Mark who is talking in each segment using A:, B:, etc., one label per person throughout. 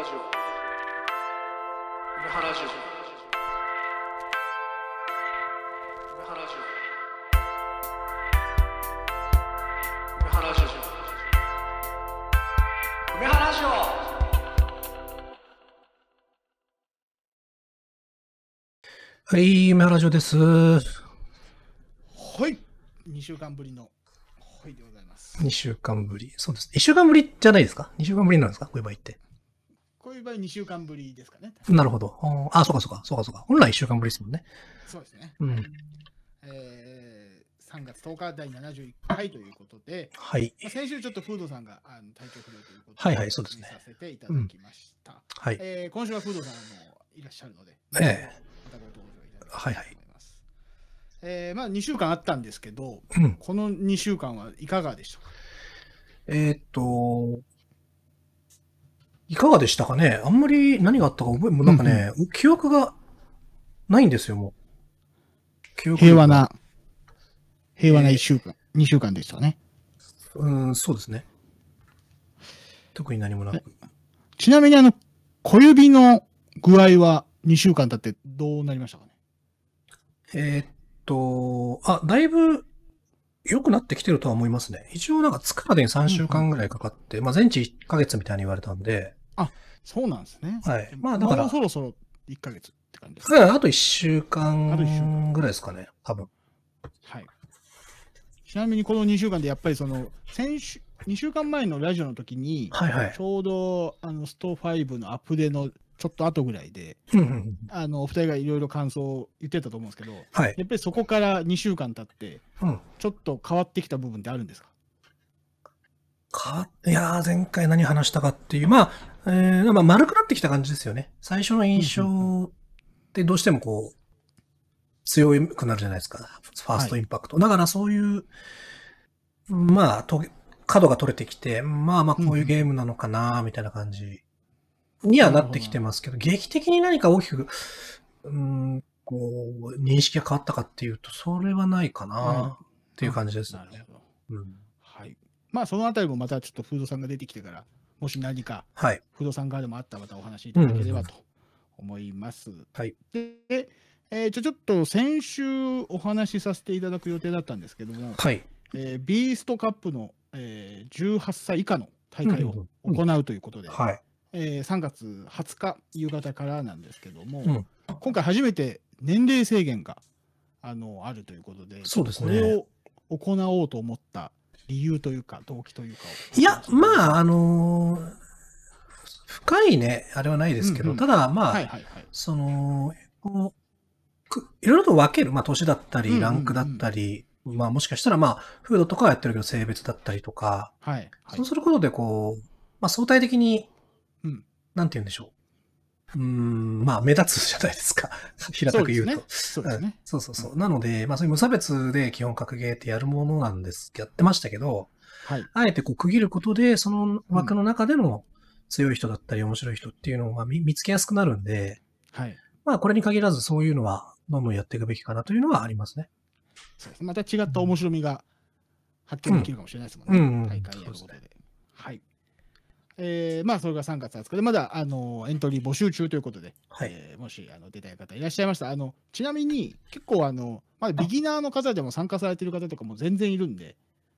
A: ラジオ梅
B: 原ラジオ梅原ラジオ梅原ラジオ梅原ラジオはい梅原ラジオですは
C: い二週間ぶりのはいでござい
B: ます二週間ぶりそうです一週間ぶりじゃないですか二週間ぶりなんですかこういう場合って
C: いう場合2週間ぶりですかね。
B: なるほど。あ、そうかそうか、そうかそうか。本来1週間ぶりですもんね。そうですね。うん。
C: えー、3月10日第71回ということで、はい。先週ちょっとフードさんがあの体
B: 調不良ということで、はいはい、そうですね。
C: させていただきました。うん、はい。えー、今週はフードさんもいらっしゃるので、
B: ええまたご登場いただきたいと思います。はいはい。
C: えー、まあ2週間あったんですけど、うん、この2週間はいかがでしたかえっ、
B: と、いかがでしたかねあんまり何があったか覚え、もうなんか
C: ね、うんうん、記憶がないんですよ、もう。記憶平和な、平和な1週間、えー、2週間でしたね。うん、そうですね。特に何もなく。ちなみに、あの、小指の具合は2週間経ってどうなりましたかねえー、っと、
B: あ、だいぶ良くなってきてるとは思いますね。一応なんかつくまでに3週間ぐらいかかって、うん、まあ全治1ヶ月みたいに言われたんで、あそうなんですね。はい。まあだから。そ
C: ろそろ1ヶ月って感じですか、あと1週間ぐらいですかね、多分。はい。ちなみにこの2週間でやっぱりその先週、2週間前のラジオの時に、はいはい、ちょうどあのスト5のアップデのちょっと後ぐらいで、あのお二人がいろいろ感想を言ってたと思うんですけど、はい、やっぱりそこから2週間経って、うん、ちょっと変わってきた部分ってあるんですかか
B: いや前回何話したかっていう、まあ、えー、まあ丸くなってきた感じですよね。最初の印象ってどうしてもこう、強くなるじゃないですか。ファーストインパクト。はい、だからそういう、まあ、と角が取れてきて、まあまあこういうゲームなのかな、みたいな感じにはなってきてますけど、劇的に何か大きく、うん、こう、認識が変わったかっていうと、それはな
C: いかな、
B: っていう感じですね。うん、
C: はい。まあそのあたりもまたちょっとフードさんが出てきてから、もし何か不動産側でもあったらまたお話しいただければと思います。はい、で、えー、じゃちょっと先週お話しさせていただく予定だったんですけども、はいえー、ビーストカップの、えー、18歳以下の大会を行うということで、はいえ3月20日夕方からなんですけども、うん、今回初めて年齢制限があのあるということで、そうですね、これを行おうと思った理由というか、動機というかいや、
B: まあ、あのー、深いね、あれはないですけど、うんうん、ただ、まあ、い、その、いろいろと分ける、まあ、年だったり、ランクだったり、うんうんうんまあもしかしたらまあ、フードとかはやってるけど性別だったりとか、はい、はい、そうすることでこう、まあ相対的に、うん、なんて言うんでしょう。うん、まあ、目立つじゃないですか。平たく言うと。そうですね。そう、そうそうなので、まあ、そういう無差別で基本格ゲーってやるものなんです、やってましたけど、はい、あえてこう区切ることで、その枠の中での強い人だったり面白い人っていうのを見つけやすくなるんで、はい、まあ、これに限らずそういうのはどんどんやっていくべきかなというのはありますね。
C: そうですまた違った面白みが発見できるかもしれないですもんね。うん大会やることで。はい。えー、まあ、それが3月20日で、まだ、あの、エントリー募集中ということで、はい、えー、もし、あの、出たい方いらっしゃいましたあの、ちなみに、結構、あの、まあ、ビギナーの方でも参加されてる方とかも全然いるんで、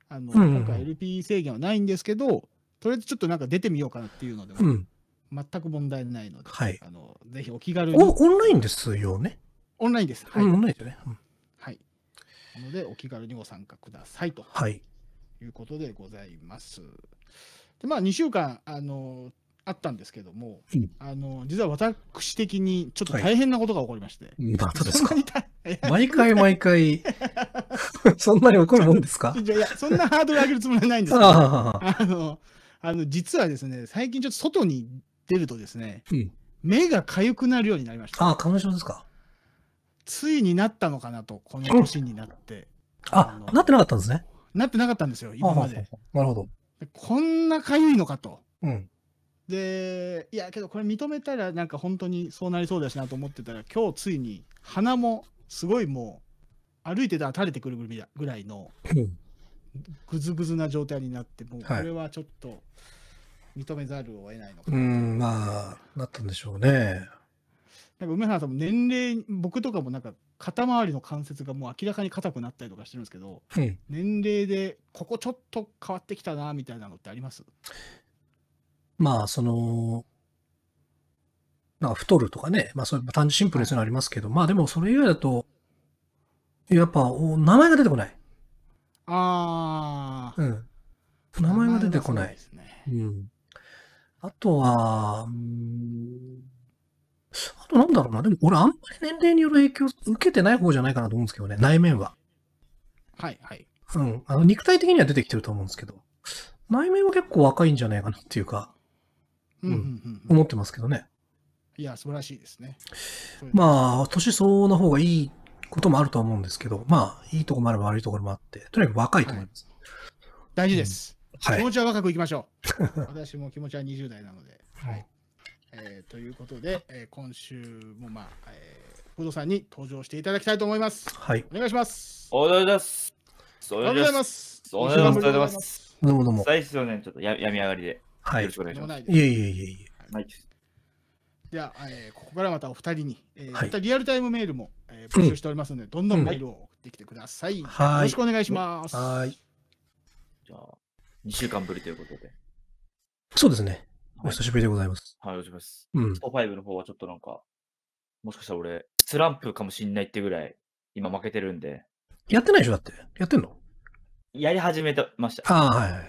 C: あの、うん、か LP 制限はないんですけど、とりあえずちょっとなんか出てみようかなっていうのでも、うん、全く問題ないので、はい、あの、ぜひお気軽に。オンライ
B: ンですよね。
C: オンラインです。はい。オンラインですね。うん、はい。なので、お気軽にご参加くださいと。はい。いうことでございます。はいでまあ2週間あのあったんですけども、うん、あの実は私的にちょっと大変なことが起こりまして、は
B: い、です
C: か 毎回毎
B: 回 そんなに起こるもんですかい
C: やそんなハードル上げるつもりはないんですけどあのあの実はですね最近ちょっと外に出るとですね、うん、目が痒くなるようになりましたああ花粉症ですかついになったのかなとこの年になって、ああなってなかったんですねなってなかったんですよ今までなるほどこんなかゆいのかと。うん。で、いや、けどこれ認めたらなんか本当にそうなりそうだしなと思ってたら、今日ついに鼻もすごいもう歩いてたら垂れてくるぐらいのぐずぐずな状態になって、もうこれはちょっと認めざるを得ないのかな、はい、うん、まあ、なったんでしょうね。なんか梅原さんも年齢、僕とかもなんか肩周りの関節がもう明らかに硬くなったりとかしてるんですけど、うん、年齢でここちょっと変わってきたなみたいなのってあります
B: まあそのなん太るとかね、まあそうい単純シンプルにそういうのありますけど、まあでもそれ以外だと、やっぱお名前が出てこない。
C: ああ。うん。名前が出てこない。す
B: ね、うん。あとは、うんあとなんだろうな。でも俺あんまり年齢による影響受けてない方じゃないかなと思うんですけどね。内面は。はいはい。うん。あの、肉体的には出てきてると思うんですけど。内面は結構若いんじゃないかなっていうか。うん。うん思ってますけどね。
C: いや、素晴らしいですね。
B: まあ、年相応の方がいいこともあるとは思うんですけど、まあ、いいとこもあれば悪いところもあって、とにかく若いと思います。はい、大事です、うんはい。気持ちは若くいきましょう。
C: 私も気持ちは20代なので。はいえー、ということで、えー、今週もまあ、えー、不動さんに登場していただきたいと思います。はい。お願いします。おはよ
D: うございます。おはようございます。おはようございます。おはどうもどうも。最初はね、ちょっとや病み
C: 上がりで。はい。よろしくお願いします。いえいえいえいえ。ない。です。は、えー、ここからまたお二人に、えーはい、またリアルタイムメールも、えー、募集しておりますので、うん、どんどんメールを送ってきてください。うん、はい。よろしくお願いします。は
D: い。じゃあ、2週間ぶりということで。
B: そうですね。お久しぶりでございます。
D: はい、お久しぶりです。うん。スト5の方はちょっとなんか、もしかしたら俺、スランプかもしんないってぐらい、今負けてるんで。
B: やってないでしょだって。やってんの
D: やり始めてました。ああ、はい、はい。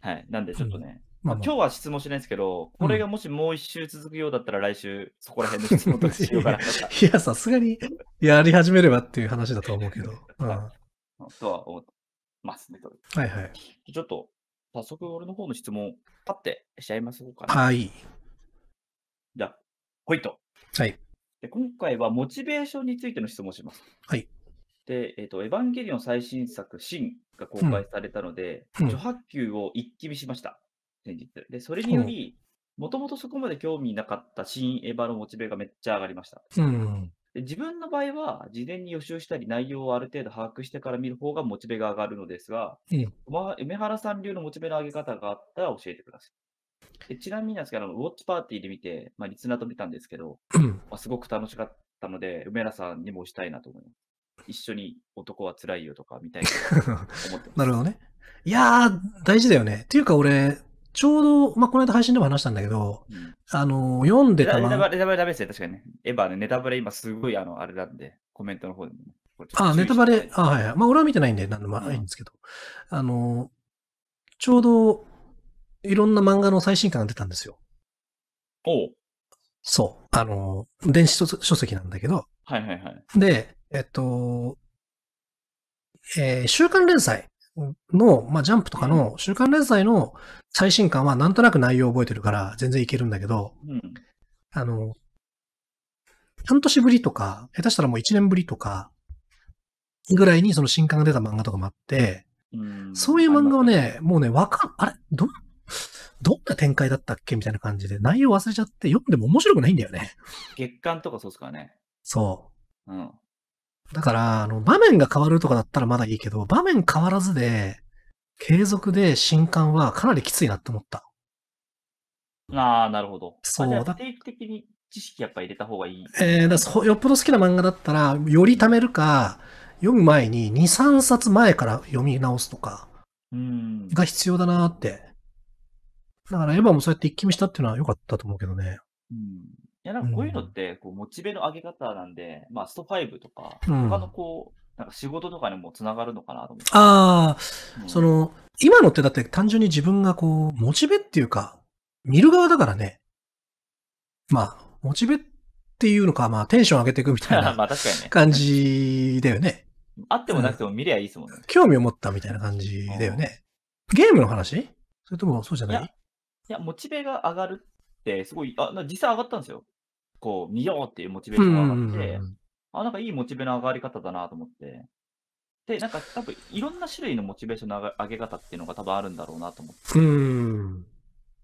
D: はい。なんでちょっとね、うん、まあ、まあ、今日は質問しないんですけど、これがもしもう一周続くようだったら来週そこら辺
B: の質問とかしようかな いや、さすがにやり始めればっていう話だと思うけど。うん、と
D: は思ってますね、はいはい。ちょっと、早速俺の方の質問パッてしちゃいますかはい。じゃあ、ほいと。はい。で今回はモチベーションについての質問をします。はい。で、えっ、ー、と、エヴァンゲリオン最新作、シンが公開されたので、うん、波球を一気見しました。先日。で、それにより、もともとそこまで興味なかった新エヴァのモチベがめっちゃ上がりました。うん、で自分の場合は、事前に予習したり、内容をある程度把握してから見る方がモチベが上がるのですが、ええ、梅原さん流のモチベの上げ方があったら教えてください。でちなみになんですけど、あのウォッチパーティーで見て、まあ、リツナーと見たんですけど、まあ、すごく楽しかったので、梅原さんにもしたいなと思います。一緒に男は辛いよとか見たいなと思ってま
B: す。なるほどね。いやー、大事だよね。っていうか俺、ちょうど、まあ、この間配信でも話したんだけど、うん、あの、読んでた漫画。ネタバ
D: レ、ネタバレダメです確かにね。エヴァね、ネタバレ今すごい、あの、あれなんで、コメントの方で、ね。あ、ネ
B: タバレ、あ、はい、はい。まあ、俺は見てないんで、なんでもないんですけど、うん、あの、ちょうど、いろんな漫画の最新刊が出たんですよ。おう。そう。あの、電子書籍なんだけど。はいはいはい。で、えっと、えー、週刊連載の、まあ、ジャンプとかの、週刊連載の最新刊はなんとなく内容を覚えてるから全然いけるんだけど、うん、あの、半年ぶりとか、下手したらもう1年ぶりとか、ぐらいにその新刊が出た漫画とかもあって、うん、そういう漫画はね、もうね、わかん、あれど、どんな展開だったっけみたいな感じで、内容忘れちゃって、読んでも面白くないんだよね。
D: 月刊とかそうっすかね。
B: そう。うん。だから、あの、場面が変わるとかだったらまだいいけど、場面変わらずで、継続で新刊はかなりきついなって思った。
D: ああ、なるほど。そうだ。定期的に知識やっぱ入れた方がいい。
B: えー、だそよっぽど好きな漫画だったら、より貯めるか、読む前に2、3冊前から読み直すとか、
D: が
B: 必要だなって。だからエヴァもそうやって一気見したっていうのは良かったと思うけどね。
D: うんや、なんかこういうのって、こう、モチベの上げ方なんで、まあ、スト5とか、他のこう、なんか仕事とかにもつながるのかなと思って。
B: ああ、うん、その、今のってだって単純に自分がこう、モチベっていうか、見る側だからね。まあ、モチベっていうのか、まあ、テンション上げていくみたいな 感じだよね。
D: あ、ってもなくても見りゃいいですもんね、う
B: ん。興味を持ったみたいな感じだよね。ゲームの話それともそうじゃない
D: いや、モチベが上がるって、すごい、あ、実際上がったんですよ。こう、見ようっていうモチベーションが上がって、あ、なんかいいモチベの上がり方だなと思って。で、なんか多分いろんな種類のモチベーションの上げ方っていうのが多分あるんだろうなと思っ
B: て。うん。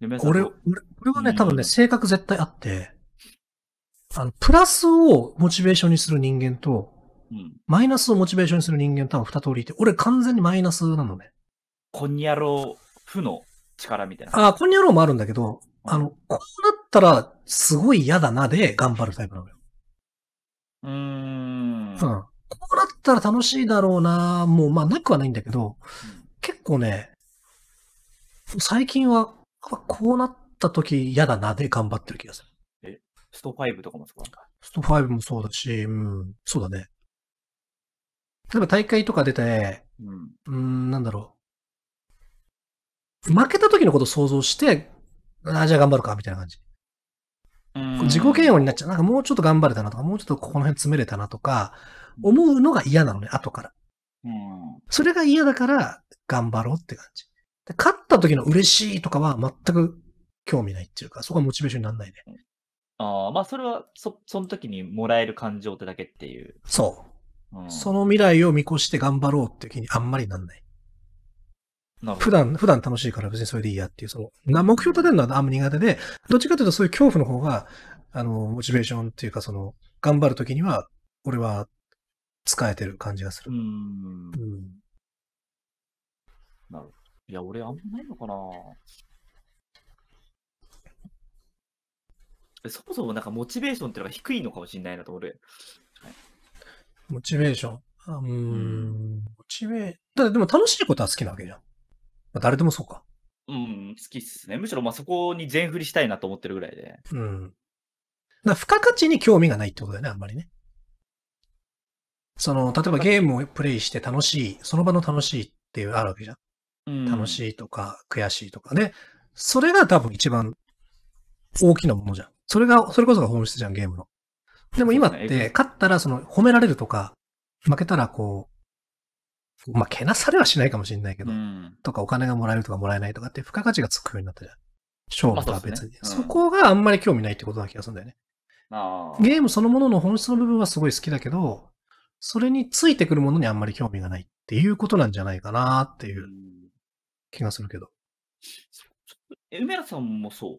A: こ
D: れ、こ
B: れはね、多分ね、性格絶対あって、あの、プラスをモチベーションにする人間と、うん、マイナスをモチベーションにする人間多分二通りいて、俺完全にマイナスなのね。
D: こんにゃろう、負の力みたい
B: な。ああ、こんにゃろうもあるんだけど、あの、こうなったら、すごい嫌だなで頑張るタイプなのよ。うーん。うん。こうなったら楽しいだろうな、もう、まあ、なくはないんだけど、結構ね、最近は、こうなった時嫌だなで頑張ってる気がする。
D: え、スト5とかもそうだ。
B: スト5もそうだし、うん、そうだね。例えば大会とか出て、うん、うーんなんだろう。負けた時のことを想像して、あじゃあ頑張るか、みたいな感じ。自己嫌悪になっちゃう。なんかもうちょっと頑張れたなとか、もうちょっとこの辺詰めれたなとか、思うのが嫌なのね、後から。それが嫌だから、頑張ろうって感じ。で勝った時の嬉しいとかは全く興味ないっていうか、そこはモチベーションにならないね。
D: ああ、まあそれは、そ、その時にもらえる感情ってだけっていう。
B: そう。その未来を見越して頑張ろうっていう気にあんまりなんない。普段、普段楽しいから別にそれでいいやっていう、その、な目標立てるのはあんま苦手で、どっちかというとそういう恐怖の方が、あの、モチベーションっていうか、その、頑張るときには、俺は使えてる感じがする。うんうん。なるいや、俺あんまないのかな
D: そもそもなんかモチベーションっていうのが低いのかもしれないなと、俺。はい、
B: モチベーション。うん。モチベー、だでも楽しいことは好きなわけじゃん。まあ、誰でもそうか。
D: うん、好きっすね。むしろまあそこに全振りしたいなと思ってるぐらいで。
B: うん。だ付加価値に興味がないってことだよね、あんまりね。その、例えばゲームをプレイして楽しい、その場の楽しいっていうあるわけじゃん。うん、楽しいとか、悔しいとかね。それが多分一番大きなものじゃん。それが、それこそが本質じゃん、ゲームの。でも今って、勝ったらその褒められるとか、負けたらこう、まあ、けなされはしないかもしれないけど、うん、とかお金がもらえるとかもらえないとかって付加価値がつくようになったじゃん。勝負とは別に、まあそねうん、そこがあんまり興味ないってことな気がするんだよね。ゲームそのものの本質の部分はすごい好きだけど、それについてくるものにあんまり興味がないっていうことなんじゃないかなっていう気がするけど。梅
D: 原さんもそう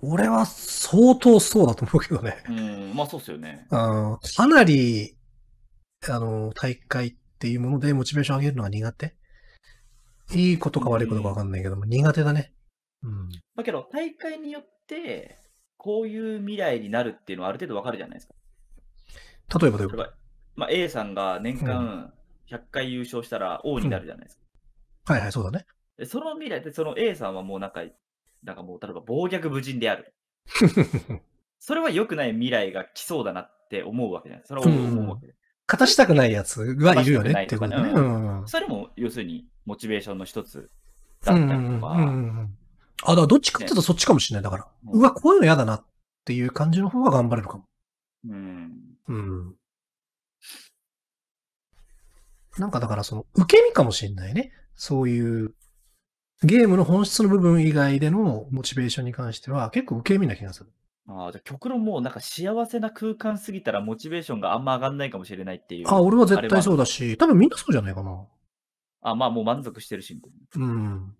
B: 俺は相当そうだと思うけどね。う
D: ん、まあそうっすよね。
B: かなり、あの、大会っていうものでモチベーション上げるのが苦手。いいことか悪いことかわかんないけども、苦手だね。
D: うん。だけど、大会によって、こういう未来になるっていうのはある程度わかるじゃないですか。例えばどういうことまあ、A さんが年間100回優勝したら王になるじゃないですか。うん、はいはい、そうだね。その未来って、その A さんはもうなんか、なんかもう、例えば暴虐無人である。それは良くない未来が来そうだなって思うわけじゃないそれは思うわ
B: けで、勝たしたくないやつはいるよねってことね。それ
D: も、要するに、モチベーションの一つ
B: だったりとか。あ、だからどっちかって言うとそっちかもしれない。だから、うわ、こういうの嫌だなっていう感じの方が頑張れるかも。うん。うん。なんかだからその、受け身かもしれないね。そういう、ゲームの本質の部分以外でのモチベーションに関しては、結構受け身な気がする。
D: ああ、じゃあ極論も
B: うなんか幸せな
D: 空間すぎたらモチベーションがあんま上がんないかもしれないっていう。あ、俺は絶対そ
B: うだし、多分みんなそうじゃないかな。
D: あ、まあもう満足してるし、みたい
B: な。うん。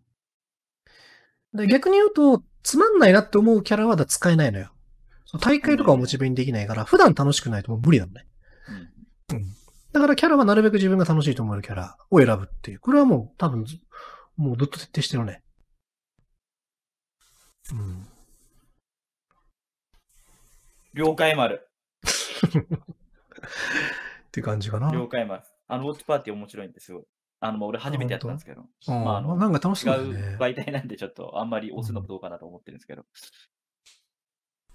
B: で逆に言うと、つまんないなって思うキャラはだ使えないのよ。その大会とかをモチベにできないから、普段楽しくないともう無理なのね。うん。だからキャラはなるべく自分が楽しいと思えるキャラを選ぶっていう。これはもう多分、もうずっと徹底してるね。うん。
D: 了解丸。っ
B: て感じかな。了
D: 解丸。あの、ウォッチパーティー面白いんですよ。あの、俺初めてやったんですけど。あまあ、あの、なんか楽しい、ね、違う媒体なんで、ちょっとあんまり押すのもどうかなと思ってるんですけど。
B: う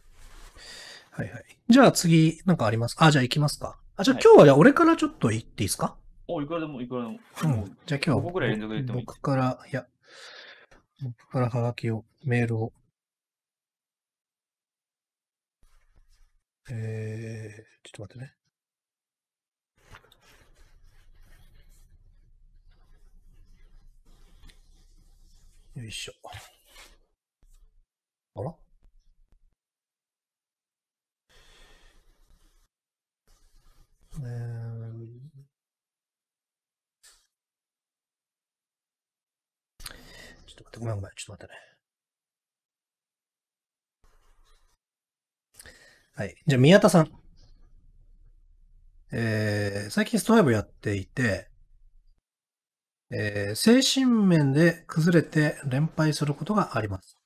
B: ん、はいはい。じゃあ次、なんかありますあ、じゃあ行きますか。あ、じゃあ今日は、じゃあ俺からちょっと行っていいですか
D: お、いくらでも、いく
B: らでも。うん。じゃあ今日は僕、僕から、いや、僕からハガキを、メールをえー、ちょっと待ってね。
C: よいしょ。あらえー、ちょっと待
B: って、ごめん
A: ごめん、ちょっと待ってね。
B: はい。じゃあ、宮田さん。えー、最近ストライブやっていて、えー、精神面で崩れて連敗することがあります。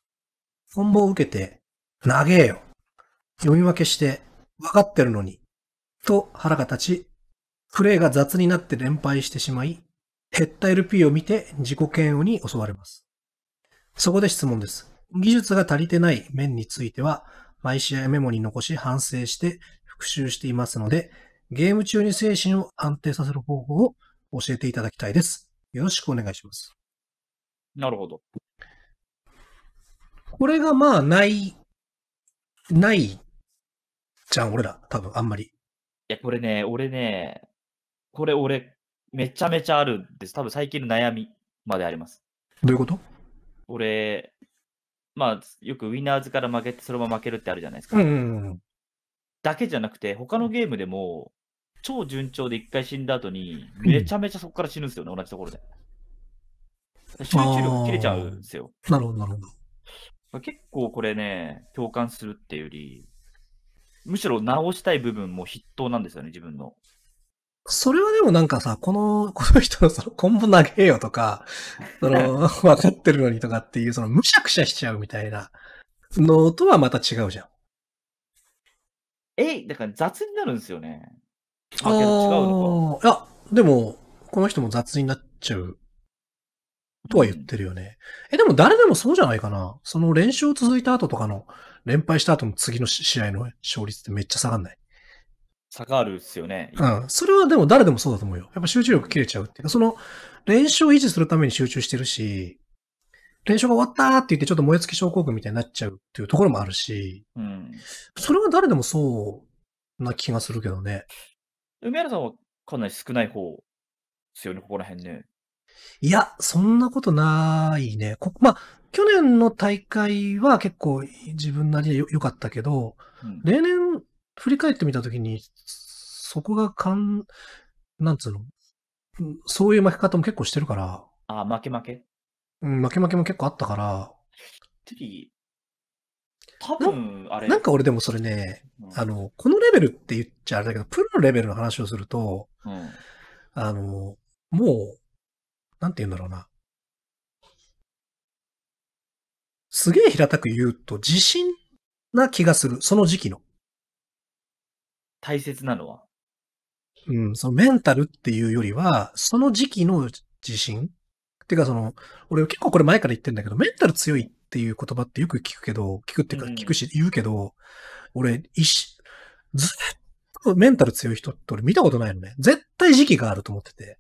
B: 本望を受けて、投げよ。読み分けして、分かってるのに。と腹が立ち、プレイが雑になって連敗してしまい、減った LP を見て自己嫌悪に襲われます。そこで質問です。技術が足りてない面については、毎試合メモに残し反省して復習していますので、ゲーム中に精神を安定させる方法を教えていただきたいです。よろしくお願いします。なるほど。これがまあ、ない、ないじゃん、俺ら、多分あんまり。い
D: や、これね、俺ね、これ俺、めちゃめちゃあるんです。多分最近の悩みまであります。どういうこと俺、まあ、よくウィナーズから負けて、そのまま負けるってあるじゃないですか。うんうんうん、だけじゃなくて、他のゲームでも、超順調で1回死んだ後に、めちゃめちゃそこから死ぬんですよね、同じところで。
B: 集中力切れちゃうんですよ。なるほど、なるほど。
D: 結構これね、共感するっていうより、むしろ直したい部分も筆頭なんですよね、自分の。
B: それはでもなんかさ、この、この人のその、今後投げよとか、その、分かってるのにとかっていう、その、むしゃくしゃしちゃうみたいなのとはまた違うじゃん。
D: え、だから雑になるんですよね。あ違う
B: のか。いや、でも、この人も雑になっちゃう。とは言ってるよね。え、でも誰でもそうじゃないかな。その練習続いた後とかの、連敗した後の次の試合の勝率ってめっちゃ下がんない。
D: 差があるっすよね。う
B: ん。それはでも誰でもそうだと思うよ。やっぱ集中力切れちゃうっていうか、その練習を維持するために集中してるし、練習が終わったーって言ってちょっと燃え尽き症候群みたいになっちゃうっていうところもあるし、うん。それは誰でもそうな気がするけどね。
D: 梅原さんはかなり少ない方ですよね、ここら辺ね。
B: いや、そんなことないね。こまあ、去年の大会は結構自分なりで良かったけど、うん、例年振り返ってみたときに、そこがかん、なんつうの、そういう負け方も結構してるから、
D: あ、負け負け
B: うん、負け負けも結構あったから、
D: てリ多分あれなんか
B: 俺でもそれね、うん、あの、このレベルって言っちゃあれだけど、プロのレベルの話をすると、うん、あの、もう、なんて言うんだろうな。すげえ平たく言うと、自信な気がする。その時期の。大切なのはうん、そのメンタルっていうよりは、その時期の自信っていうかその、俺結構これ前から言ってんだけど、メンタル強いっていう言葉ってよく聞くけど、聞くっていうか聞くし、言うけど、俺、一、ずっとメンタル強い人って俺見たことないのね。絶対時期があると思ってて。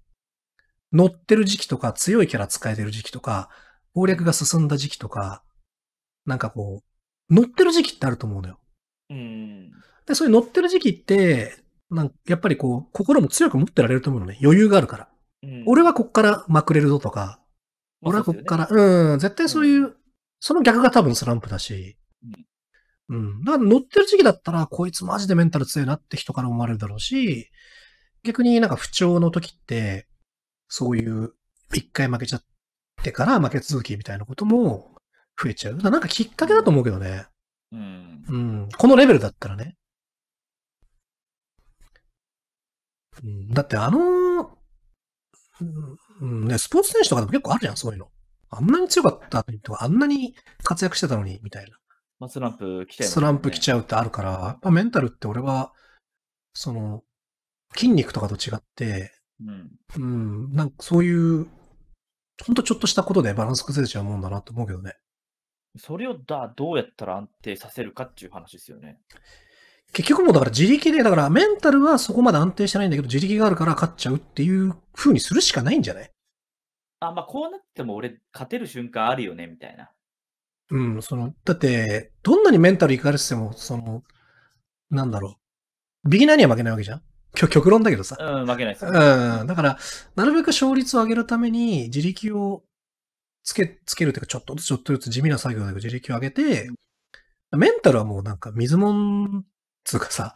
B: 乗ってる時期とか、強いキャラ使えてる時期とか、攻略が進んだ時期とか、なんかこう、乗ってる時期ってあると思うのよ。うん。でそういう乗ってる時期って、なんやっぱりこう、心も強く持ってられると思うのね。余裕があるから。うん、俺はこっからまくれるぞとか、まあ、俺はこっから、うん、絶対そういう、うん、その逆が多分スランプだし、うん。うん。だから乗ってる時期だったら、こいつマジでメンタル強いなって人から思われるだろうし、逆になんか不調の時って、そういう、一回負けちゃってから負け続きみたいなことも増えちゃう。なんかきっかけだと思うけどね。うん。うん。このレベルだったらね。だってあの、うんね、スポーツ選手とかでも結構あるじゃん、そういうの。あんなに強かったのにとか、あんなに活躍してたのに、みたいな。
D: まあ、スランプ来ちゃう、ね、スラン
B: プ来ちゃうってあるから、やっぱメンタルって俺は、その、筋肉とかと違って、うん、うん、なんかそういう、ほんとちょっとしたことでバランス崩れちゃうもんだなと思うけどね。
D: それをだどうやったら安定させるかっていう話ですよね。
B: 結局もうだから自力で、だからメンタルはそこまで安定してないんだけど、自力があるから勝っちゃうっていう風にするしかないんじゃない
D: あ、まあこうなっても俺勝てる瞬間あるよね、みたいな。
B: うん、その、だって、どんなにメンタルいかれてても、その、なんだろう。ビギナーには負けないわけじゃん極論だけどさ。
D: うん、負けないです、うん。だ
B: から、なるべく勝率を上げるために、自力をつけ、つけるというか、ちょっとずつちょっとずつ地味な作業だけど、自力を上げて、メンタルはもうなんか水もんつうかさ、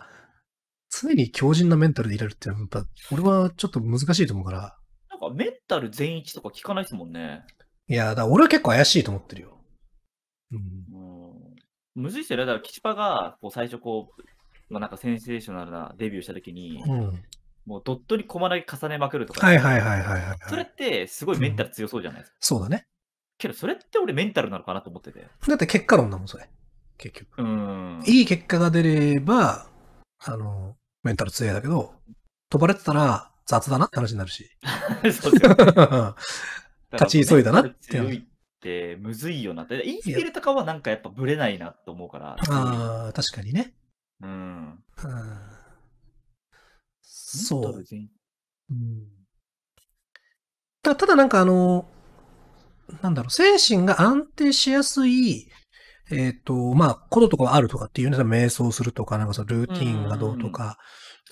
B: 常に強靭なメンタルでいられるって、やっぱ、俺はちょっと難しいと思うから。なんか
D: メンタル全一とか聞かないですもんね。
B: いや、だ俺は結構怪しいと思ってるよ。うん。う
D: ん、むずいっすよね。だから、キチパが、こう、最初こう、まあ、なんかセンセーショナルなデビューしたときに、うん、もうドットに駒だけ重ねまくるとか。はいはいはいはい、はい、それってすごいメンタル強そうじゃないですか。うん、そうだね。けどそれって俺メンタルなのかなと思ってて。
B: だって結果論だもん、それ。結局。うん。いい結果が出れば、あの、メンタル強いだけど、飛ばれてたら雑だなって話になるし。そうですよ、ね。立ち急いだなって。強いっ
D: てむずいよなって。インスピルとかはなんかやっぱブレないなと思うから。
B: ああ、確かにね。うん。うん、そう。うん、たただなんかあの、なんだろう、精神が安定しやすいえっ、ー、と、まあ、こととかはあるとかっていうね、瞑想するとか、なんかそのルーティーンがどうとか、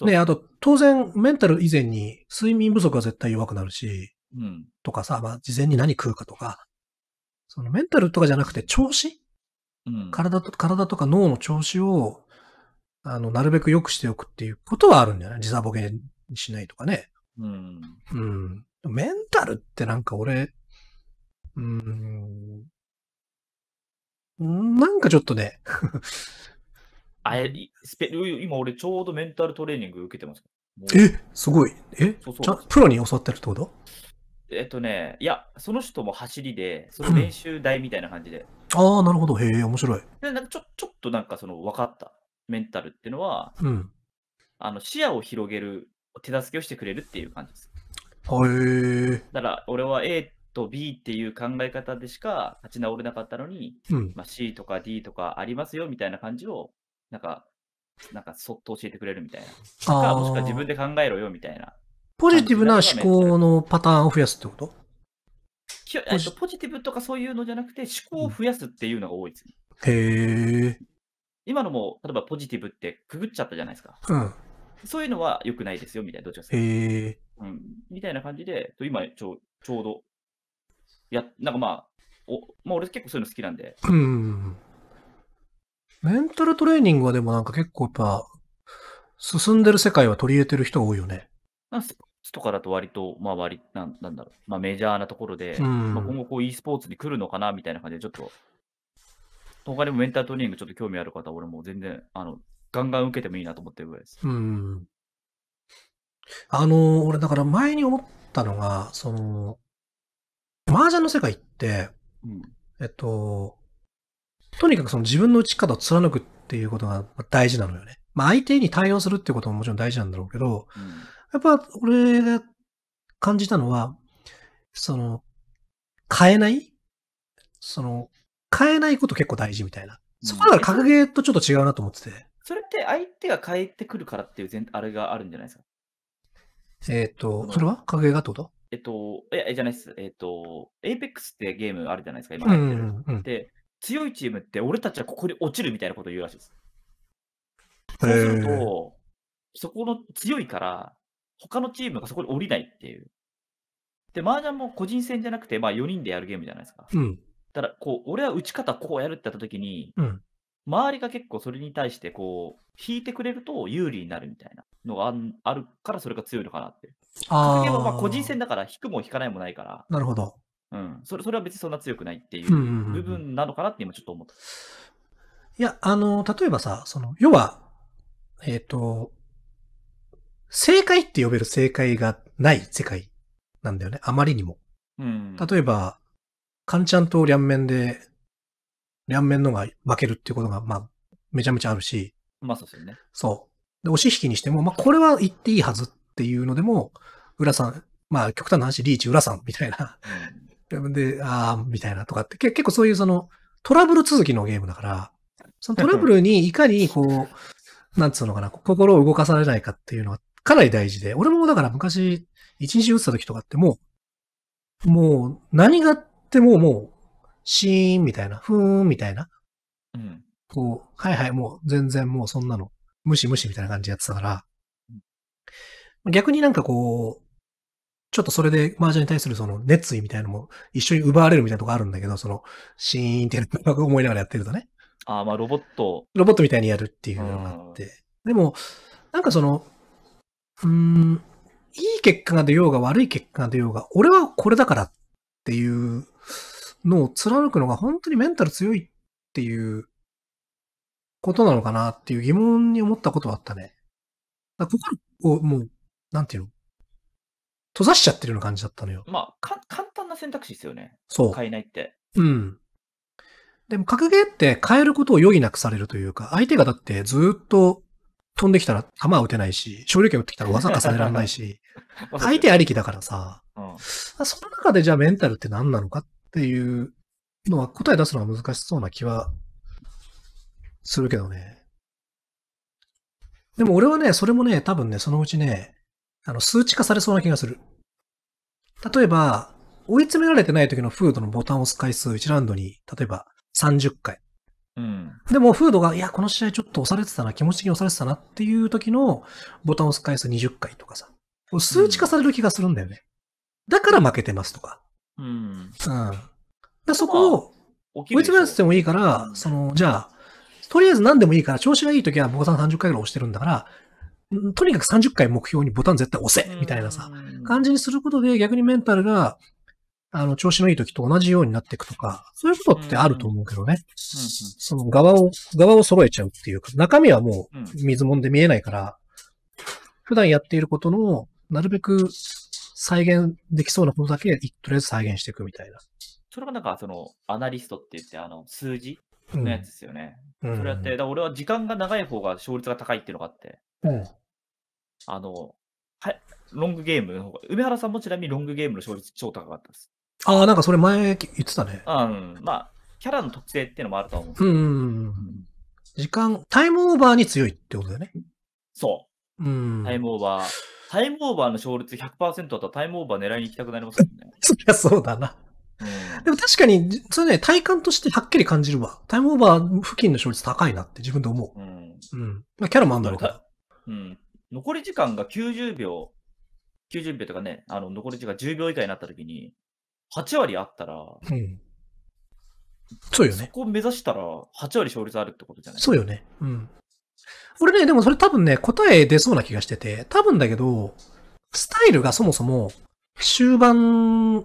B: ね、あと、当然、メンタル以前に睡眠不足は絶対弱くなるし、うん、とかさ、まあ、事前に何食うかとか、そのメンタルとかじゃなくて調子、うん、体と、体とか脳の調子を、あの、なるべく良くしておくっていうことはあるんじゃない時差ボケにしないとかね。うん。うん。メンタルってなんか俺、うん、なんかちょっとね。
D: あれ、スペ今俺ちょうどメンタルトレーニング受けてますえ、
B: すごい。えそうそうプロに教わってるってこと
D: えっとね、いや、その人も走りで、その練習台みたいな感じで。
B: うん、ああ、なるほど。へえ、面白い。
D: でなんかちょちょっとなんかその分かったメンタルっていうのは、うん、あの視野を広げる手助けをしてくれるっていう感じです。
B: へえ。
D: だから俺は A と B っていう考え方でしか立ち直れなかったのに、うん、まあ、C とか D とかありますよみたいな感じを、なんか、なんかそっと教えてくれるみたいな。か、もしくは自分で考えろよみたいな。
B: ポジティブな思考のパターンを増やすってこと
D: ポジティブとかそういうのじゃなくて、思考を増やすっていうのが多いですね。
A: へえ。
D: 今のも、例えばポジティブってくぐっちゃったじゃないですか。うん。そういうのは良くないですよ、みたいな、どっちかへえ。うん。みたいな感じで、今ちょちょうどや、なんかまあ、おまあ、俺結構そういうの好きなんで。う
B: ん。メンタルトレーニングはでもなんか結構やっぱ、進んでる世界は取り入れてる人が多いよね。
D: スポーツとかだと割と、まあ割、なんなんだろう、まあメジャーなところで、うん、まあ今後こう e スポーツに来るのかなみたいな感じで、ちょっと、他にもメンタルトレーニングちょっと興味ある方は俺も全然、あの、ガンガン受けてもいいなと思ってるぐらいで
B: す。うん。あの、俺だから前に思ったのが、その、麻雀の世界って、うん、えっと、とにかくその自分の打ち方を貫くっていうことが大事なのよね。まあ相手に対応するってことももちろん大事なんだろうけど、うん、やっぱ俺が感じたのは、その、変えないその、変えないこと結構大事みたいな。そこだから格ゲーとちょっと違うなと思ってて。
D: それって相手が変えてくるからっていう前あれがあるんじゃないですか
B: えっ、と、それは格ゲーがってこと
D: えっと、いや、じゃないです。えっと、エペックスってゲームあるじゃないですか、今やってる。うんうんうん、で、強いチームって俺たちはここに落ちるみたいなこと言うらしいです。そうすると、そこの強いから、他のチームがそこに降りないっていう。で、麻雀も個人戦じゃなくて、まあ4人でやるゲームじゃないですか。うん。ただ、こう、俺は打ち方こうやるってやった時に、うん、周りが結構それに対してこう、引いてくれると有利になるみたいなのがあるから、それが強いのかなって。ああ。まあ個人戦だから、引くも引かないもないから。なるほど。うん、それそれは別にそんな強くないっていう部分なのかなって今ちょっ
B: と思った。いや、あの、例えばさ、その、要は、えっ、ー、と、正解って呼べる正解がない世界なんだよね。あまりにも。うん、例えば、カンちゃんと両面で両面のが負けるっていうことが、まあ、めちゃめちゃあるし。まあそうですよね。そう。で、押し引きにしても、まあこれは言っていいはずっていうのでも、浦さん、まあ極端な話、リーチ浦さんみたいな。で、ああ、みたいなとかって、結構そういうその、トラブル続きのゲームだから、そのトラブルにいかにこう、なんつうのかな、心を動かされないかっていうのはかなり大事で、俺もだから昔、一日打った時とかってもう、もう何があってももうシーンみたいな、ふーんみたいな。うん。こう、はいはい、もう全然もうそんなの、無視無視みたいな感じでやってたから、うん、逆になんかこう、ちょっとそれで麻雀に対するその熱意みたいなのも一緒に奪われるみたいなとこあるんだけど、その、シーンって思いながらやってるとね。ああ、まあロボット。ロボットみたいにやるっていうのがあって。でも、なんかその、うん、いい結果が出ようが悪い結果が出ようが、俺はこれだからっていうのを貫くのが本当にメンタル強いっていうことなのかなっていう疑問に思ったことはあったね。だ心をもう、なんていうの閉ざしちゃってるような感じだったのよ。
D: まあ、か簡単な選択肢ですよね。
B: そう。変えないって。うん。でも、格ゲーって変えることを余儀なくされるというか、相手がだってずっと飛んできたら弾打てないし、勝利権打ってきたら技重ねられないし、
A: 相手
B: ありきだからさ、うん、その中でじゃあメンタルって何なのかっっていうのは答え出すのは難しそうな気はするけどね。でも俺はね、それもね、多分ね、そのうちね、あの、数値化されそうな気がする。例えば、追い詰められてない時のフードのボタンを押す回数1ラウンドに、例えば30回。うん、でも、フードが、いや、この試合ちょっと押されてたな、気持ち的に押されてたなっていう時のボタンを押す回数20回とかさ、数値化される気がするんだよね。うん、だから負けてますとか、うん。うん、そこを追い詰めなくてもいいから、その、じゃあ、とりあえず何でもいいから、調子がいい時はボタン30回ぐらい押してるんだから、とにかく30回目標にボタン絶対押せみたいなさ、感じにすることで逆にメンタルが、あの、調子のいい時と同じようになっていくとか、そういうことってあると思うけどね。その側を、側を揃えちゃうっていうか、中身はもう水もんで見えないから、普段やっていることの、なるべく再現できそうなことだけ、とりあえず再現していくみたいな。
D: それがなんか、その、アナリストって言って、あの、数字のやつですよね。うん、それやって、だ俺は時間が長い方が勝率が高いっていうのがあって、うん、あの、はい、ロングゲームの方が、梅原さんもちなみにロングゲームの勝率超高かったです。
B: ああ、なんかそれ前言ってたね。
D: うん、まあ、キャラの特性っていうのもあると思うんですけど。う
B: ん。時間、タイムオーバーに強いって
D: ことだよね。そう。うん。タイムオーバー。タイムオーバーの勝率100%だったらタイムオーバー狙いに行きたくなりますよね。
B: そりゃそうだな。でも確かに、それね、体感としてはっきり感じるわ。タイムオーバー付近の勝率高いなって自分で思う。うん。うん。まあ、キャラもあんだろうけど。
A: う
D: ん。残り時間が90秒、90秒とかね、あの、残り時間10秒以下になった時に、8割あったら、うん。そうよね。そこを目指したら、8割勝率あるってことじゃないそうよね。
B: うん。俺ね、でもそれ多分ね、答え出そうな気がしてて、多分だけど、スタイルがそもそも、終盤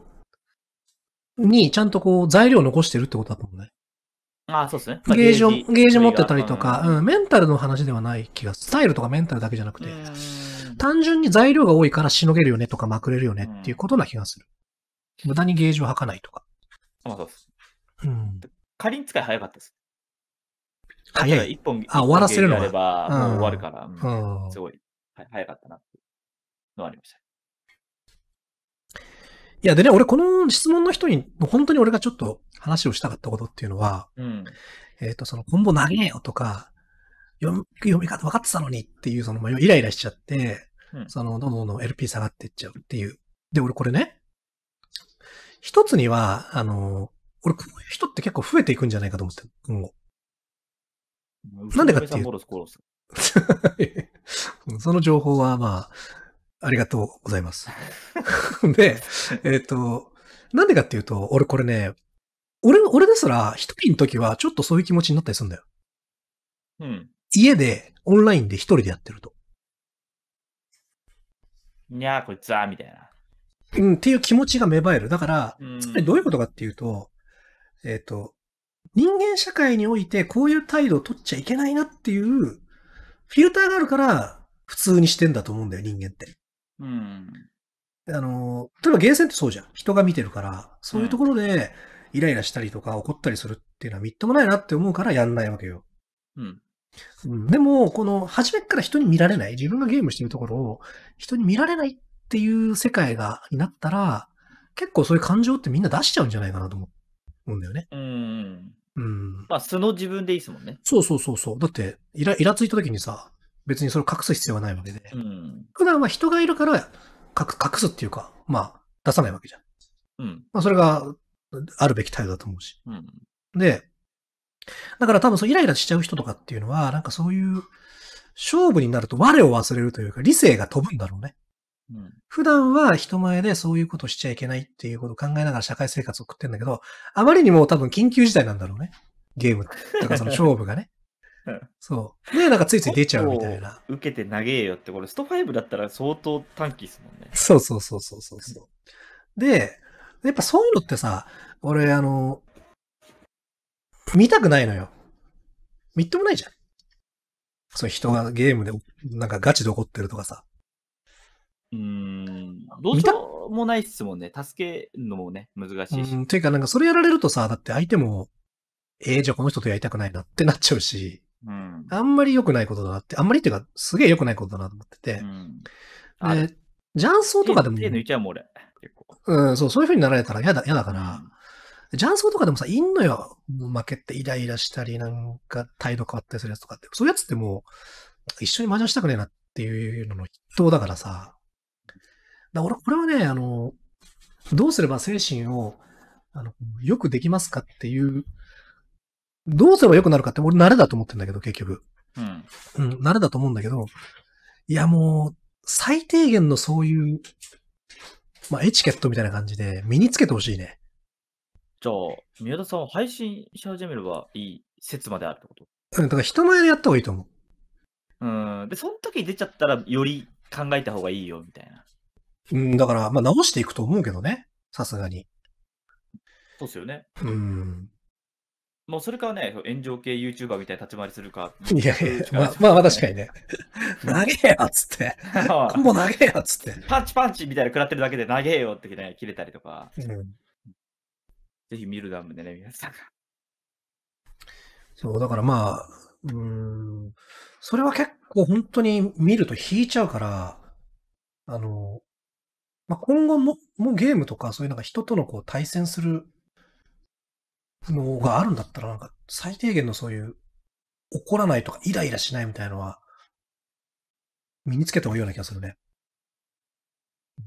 B: にちゃんとこう、材料を残してるってことだと思うね。
D: ああ、そうですね。まあ、ゲージを、ゲージ持ってたりとか、
B: うん、メンタルの話ではない気が、スタイルとかメンタルだけじゃなくて、単純に材料が多いからしのげるよねとかまくれるよねっていうことな気がする。無駄にゲージを吐かないとか。まあそうです。うん。
D: 仮に使い早かったです。早い。一本、あ、終わらせるのが。れば、もう終わるから、うん、すごい、はい、早かったなってのはありました。
B: いや、でね、俺この質問の人に、本当に俺がちょっと話をしたかったことっていうのは、うん、えっ、ー、と、その、コンボ投えよとか、読み方分かってたのにっていう、その、イライラしちゃって、うん、その、どんどんどん LP 下がっていっちゃうっていう。で、俺これね、一つには、あの、俺こういう人って結構増えていくんじゃないかと思って今後。
D: なんでかっていう。
B: その情報は、まあ、ありがとうございます。で、えっ、ー、と、なんでかっていうと、俺これね、俺、俺ですら、一人の時はちょっとそういう気持ちになったりするんだよ。うん。家で、オンラインで一人でやってると。
D: にゃーこいつは、みたいな。
B: うん、っていう気持ちが芽生える。だから、つまりどういうことかっていうと、えっ、ー、と、人間社会においてこういう態度を取っちゃいけないなっていうフィルターがあるから普通にしてんだと思うんだよ、人間って。うん。あの、例えばゲーセンってそうじゃん。人が見てるから、そういうところでイライラしたりとか怒ったりするっていうのはみっともないなって思うからやんないわけよ。
A: う
B: ん。でも、この、初めから人に見られない、自分がゲームしてるところを人に見られないっていう世界が、になったら、結構そういう感情ってみんな出しちゃうんじゃないかなと思うんだよね。う
A: ん。うん。ま
D: あ、素の自分でいいですもんね。
B: そうそうそうそう。だって、イラ、イラついた時にさ、別にそれを隠す必要はないわけで。うん。普段は人がいるから隠、隠すっていうか、まあ、出さないわけじゃん。うん。まあ、それが、あるべき態度だと思うし。うん。で、だから多分そう、イライラしちゃう人とかっていうのは、なんかそういう、勝負になると我を忘れるというか、理性が飛ぶんだろうね。普段は人前でそういうことしちゃいけないっていうことを考えながら社会生活を送ってんだけど、あまりにも多分緊急事態なんだろうね。ゲームとかその 勝負がね。そう。で、なんかついつい出ちゃうみたいな。受けて投げ
D: よって、これスト5だったら相当短期ですも
B: んね。そうそうそうそうそうそう。で、やっぱそういうのってさ、俺、あの、見たくないのよ。みっともないじゃん。そう、人がゲームで、なんかガチで怒ってるとかさ。
D: うん、どうしようもないっすもんね。助けるのもね、難しい
B: し。ていうか、なんかそれやられるとさ、だって相手も、ええー、じゃあこの人とやりたくないなってなっちゃうし、うん、あんまり良くないことだなって、あんまりっていうか、すげえ良くないことだなと思ってて、うん、あれ、雀荘とかでも、手抜いちゃうもん俺、結構。うん、そう、そういう風になられたら嫌だ、嫌だから、うん、雀荘とかでもさ、いんのよ、負けてイライラしたり、なんか態度変わったりするやつとかって、そういうやつってもう、一緒に麻雀したくねえなっていうのの筆頭だからさ、だ俺、これはね、あの、どうすれば精神を、あの、よくできますかっていう、どうすればよくなるかって、俺、慣れだと思ってんだけど、結局。うん。うん、慣れだと思うんだけど、いや、もう、最低限のそういう、まあ、エチケットみたいな感じで、身につけてほしいね。じゃあ、
D: 宮田さん配信し始めればいい説まであるってこと
B: うん、だから人前でやった方がいいと思
D: う。うん。で、その時出ちゃったら、より考えた方がいいよ、みたいな。
B: うん、だから、まあ、直していくと思うけどね。さすがに。そうっすよね。うん。
D: もうそれからね、炎上系 YouTuber みたいに立ち回りするか。いやいや、まあ、ま
B: あ、確かにね。投げやっつって。
D: も う投げやっつって。パンチパンチみたいな食らってるだけで投げよってね、切れたりとか。うん、ぜひ見るダムでね、皆さん。
B: そう、だからまあ、うん、それは結構本当に見ると引いちゃうから、あの、まあ、今後ももゲームとかそういうなんか人とのこう対戦するのがあるんだったら、なんか最低限のそういう怒らないとかイライラしないみたいのは身につけた方がいいような気がするね。
A: うん。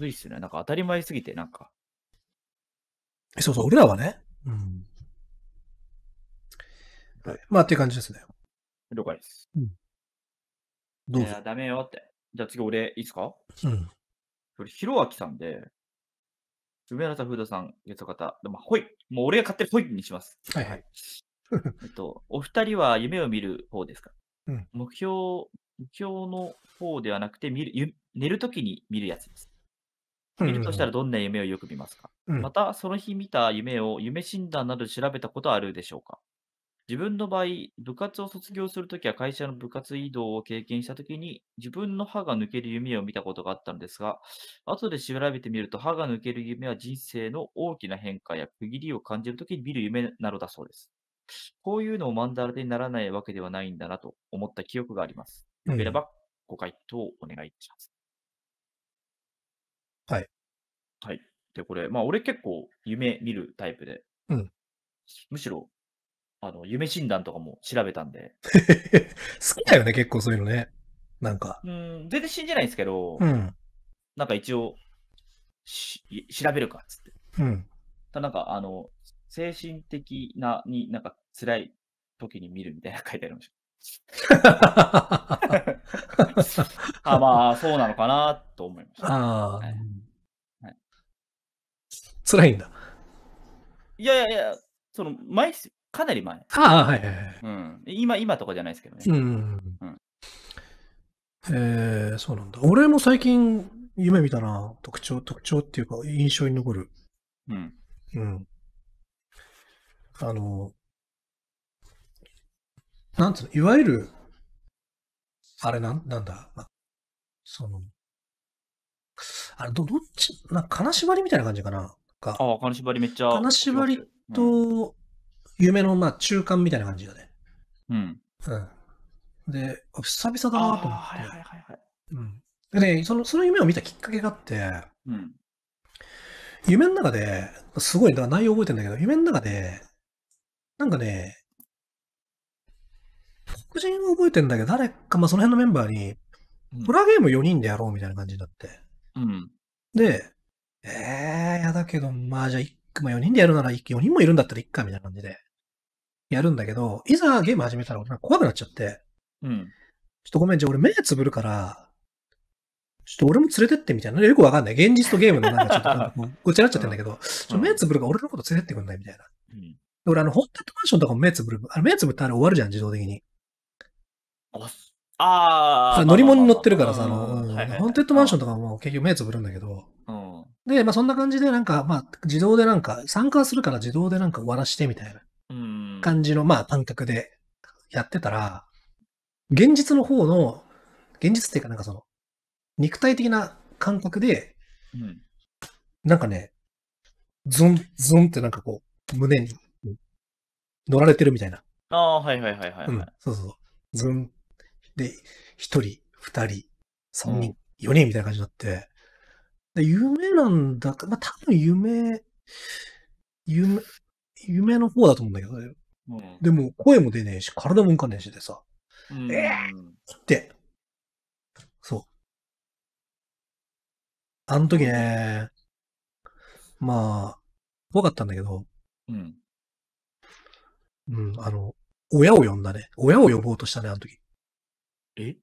D: ずいっすね。なんか当たり前すぎて、なんか。
B: そうそう、俺らはね。うん。はい、まあ、っていう感じですね。了解です。うん。どう
D: ぞ。ダメよって。じゃあ次俺、いいっすかうん。これ、ひろあきさんで、梅原さん、ふうださん、月の方。でも、ほい。もう俺が勝手にほいにします。はいはい。えっと、お二人は夢を見る方ですか、うん目標、目標の方ではなくて、見るゆ寝るときに見るやつです。見るとしたらどんな夢をよく見ますか、うんまた、その日見た夢を夢診断など調べたことはあるでしょうか自分の場合、部活を卒業するときや会社の部活移動を経験したときに、自分の歯が抜ける夢を見たことがあったのですが、後で調べてみると、歯が抜ける夢は人生の大きな変化や区切りを感じるときに見る夢なのだそうです。こういうのをまんダらでならないわけではないんだなと思った記憶があります。よければご回答をお願いします。はい。はい。で、これ、まあ、俺結構夢見るタイプで、うん。むしろあの、夢診断とかも調べたんで。
A: 好き
B: だよね、結構そういうのね。なんか。うん、
D: 全然信じないんですけど、うん、なんか一応、し、調べるか、つって。うん。ただなんか、あの、精神的な、になんか辛い時に見るみたいな書いてあるんでした。あまあ、そうなのかなと思いました。ああ、は
A: いはい、
B: 辛いんだ。
D: いやいやいや、その毎かなり前。ああ、はいはいはい。うん、今、今とかじゃないですけどね。うん。
B: うん、えー、そうなんだ。俺も最近、夢見たな。特徴、特徴っていうか、印象に残る。うん。うん。あの、なんつうの、いわゆる、あれなん、なんだ、その、あれど、どっち、な金縛りみたいな感じかな。
D: かああ、金縛りめっちゃ。金
B: 縛りと、夢のまあ中間みたいな感じだね。
A: うん。う
B: ん。で、久々だなと思って。はいはいはいはい。うん。でね、その、その夢を見たきっかけがあって、うん。夢の中で、すごい、だから内容覚えてんだけど、夢の中で、なんかね、黒人は覚えてんだけど、誰か、まあその辺のメンバーに、プラゲーム4人でやろうみたいな感じになって。うん。で、えー、やだけど、まあじゃあ、まあ4人でやるなら4人もいるんだったらいっか、みたいな感じで。やるんだけど、いざゲーム始めたら俺怖くなっちゃって、うん。ちょっとごめん、じゃあ俺目つぶるから、ちょっと俺も連れてってみたいな。よくわかんない。現実とゲームのなんかちょっと ごっちゃなっちゃってんだけど、ちょ目つぶるから俺のこと連れてってくんないみたいな。うん、俺あの、ホンテッドマンションとかも目つぶる。あ目つぶったら終わるじゃん、自動的に。ああ。乗り物に乗ってるからさ、あの、ホンテッドマンションとかも結局目つぶるんだけど。うん、で、まあそんな感じでなんか、まあ自動でなんか、参加するから自動でなんか終わらしてみたいな。感じの、まあ、感覚でやってたら、現実の方の、現実っていうかなんかその、肉体的な感覚で、なんかね、ゾン、ゾンってなんかこう、胸に乗られてるみたいな。ああ、はいはいはいはい、はいうん、そうそう。ゾンで、一人、二人、三人、四、人みたいな感じになって、で夢なんだか、まあ多分夢、夢、夢の方だと思うんだけど、でも、声も出ねえし、体も動かねえしでさ、うん、えー、って。そう。あの時ね、まあ、怖かったんだけど、うん。うん、あの、親を呼んだね。親を呼ぼうとしたね、あの時。え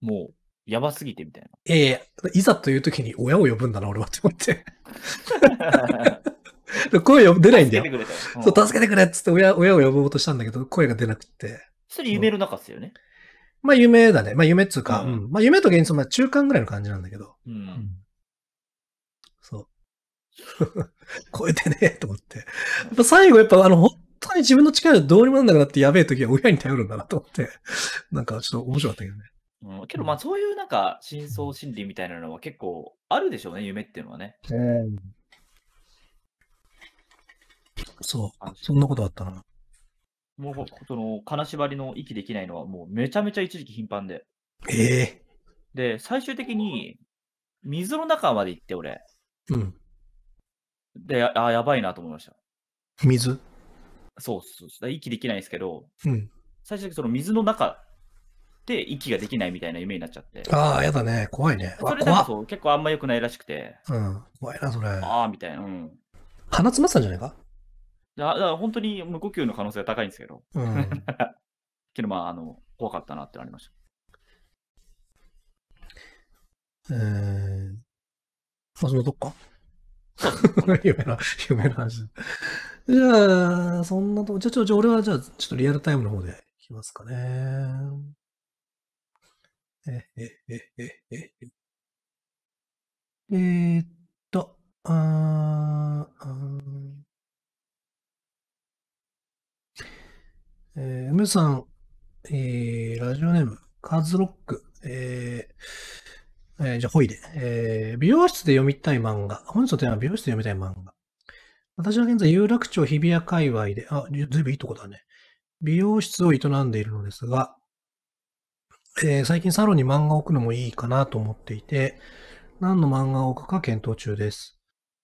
D: もう、やばすぎてみたいな。
B: ええいざという時に親を呼ぶんだな、俺はって思って。声を出ないんだよ。助けてくれた、うん、そう、助けてくれっつって親親を呼ぼうとしたんだけど、声が出なくて。
D: それ夢の中っすよね。
B: まあ夢だね。まあ夢っつうか、うん、まあ夢と現実まあ中間ぐらいの感じなんだけど。うん、そう。超えてねえと思って。やっぱ最後やっぱあの、本当に自分の力でどうにもなんなくなってやべえ時は親に頼るんだなと思って、なんかちょっと面白かったけどね。
D: うん、けど、まあ、そういうなんか、深層心理みたいなのは結構あるでしょうね、夢っていうのはね。
B: えん、そう。そんなことあったな。
D: もう、その、金縛りの息できないのは、もうめちゃめちゃ一時期頻繁で。ええー、で、最終的に、水の中まで行って、俺。うん。で、あ、やばいなと思いました。水そうそうそう。息できないですけど、うん。最終的にその水の中で息ができないみたいな夢になっちゃって。ああ、やだね。
B: 怖いね。それ
D: 結構あんま良くないらしくて。うん。怖いな、それ。ああ、みたいな。うん。
B: 鼻詰まってたんじゃないか
D: だから本当に無呼吸の可能性は高いんですけど。うん。けどまあ、あの、怖かったなってなりまし
A: た。えー、
B: 橋本かそう 夢の、夢の話。じゃあ、そんなとこ、じゃあ、ちょ、俺はじゃあ、ちょっとリアルタイムの方でいきますかね。え、え、え、え、え、え。えー、っと、あー、あーえー、梅さん、えー、ラジオネーム、カズロック、えー、えー、じゃあ、ほいで、えー、美容室で読みたい漫画。本日のテーマは美容室で読みたい漫画。私は現在、有楽町日比谷界隈で、あ、ずいぶんいいとこだね。美容室を営んでいるのですが、えー、最近サロンに漫画を置くのもいいかなと思っていて、何の漫画を置くか検討中です。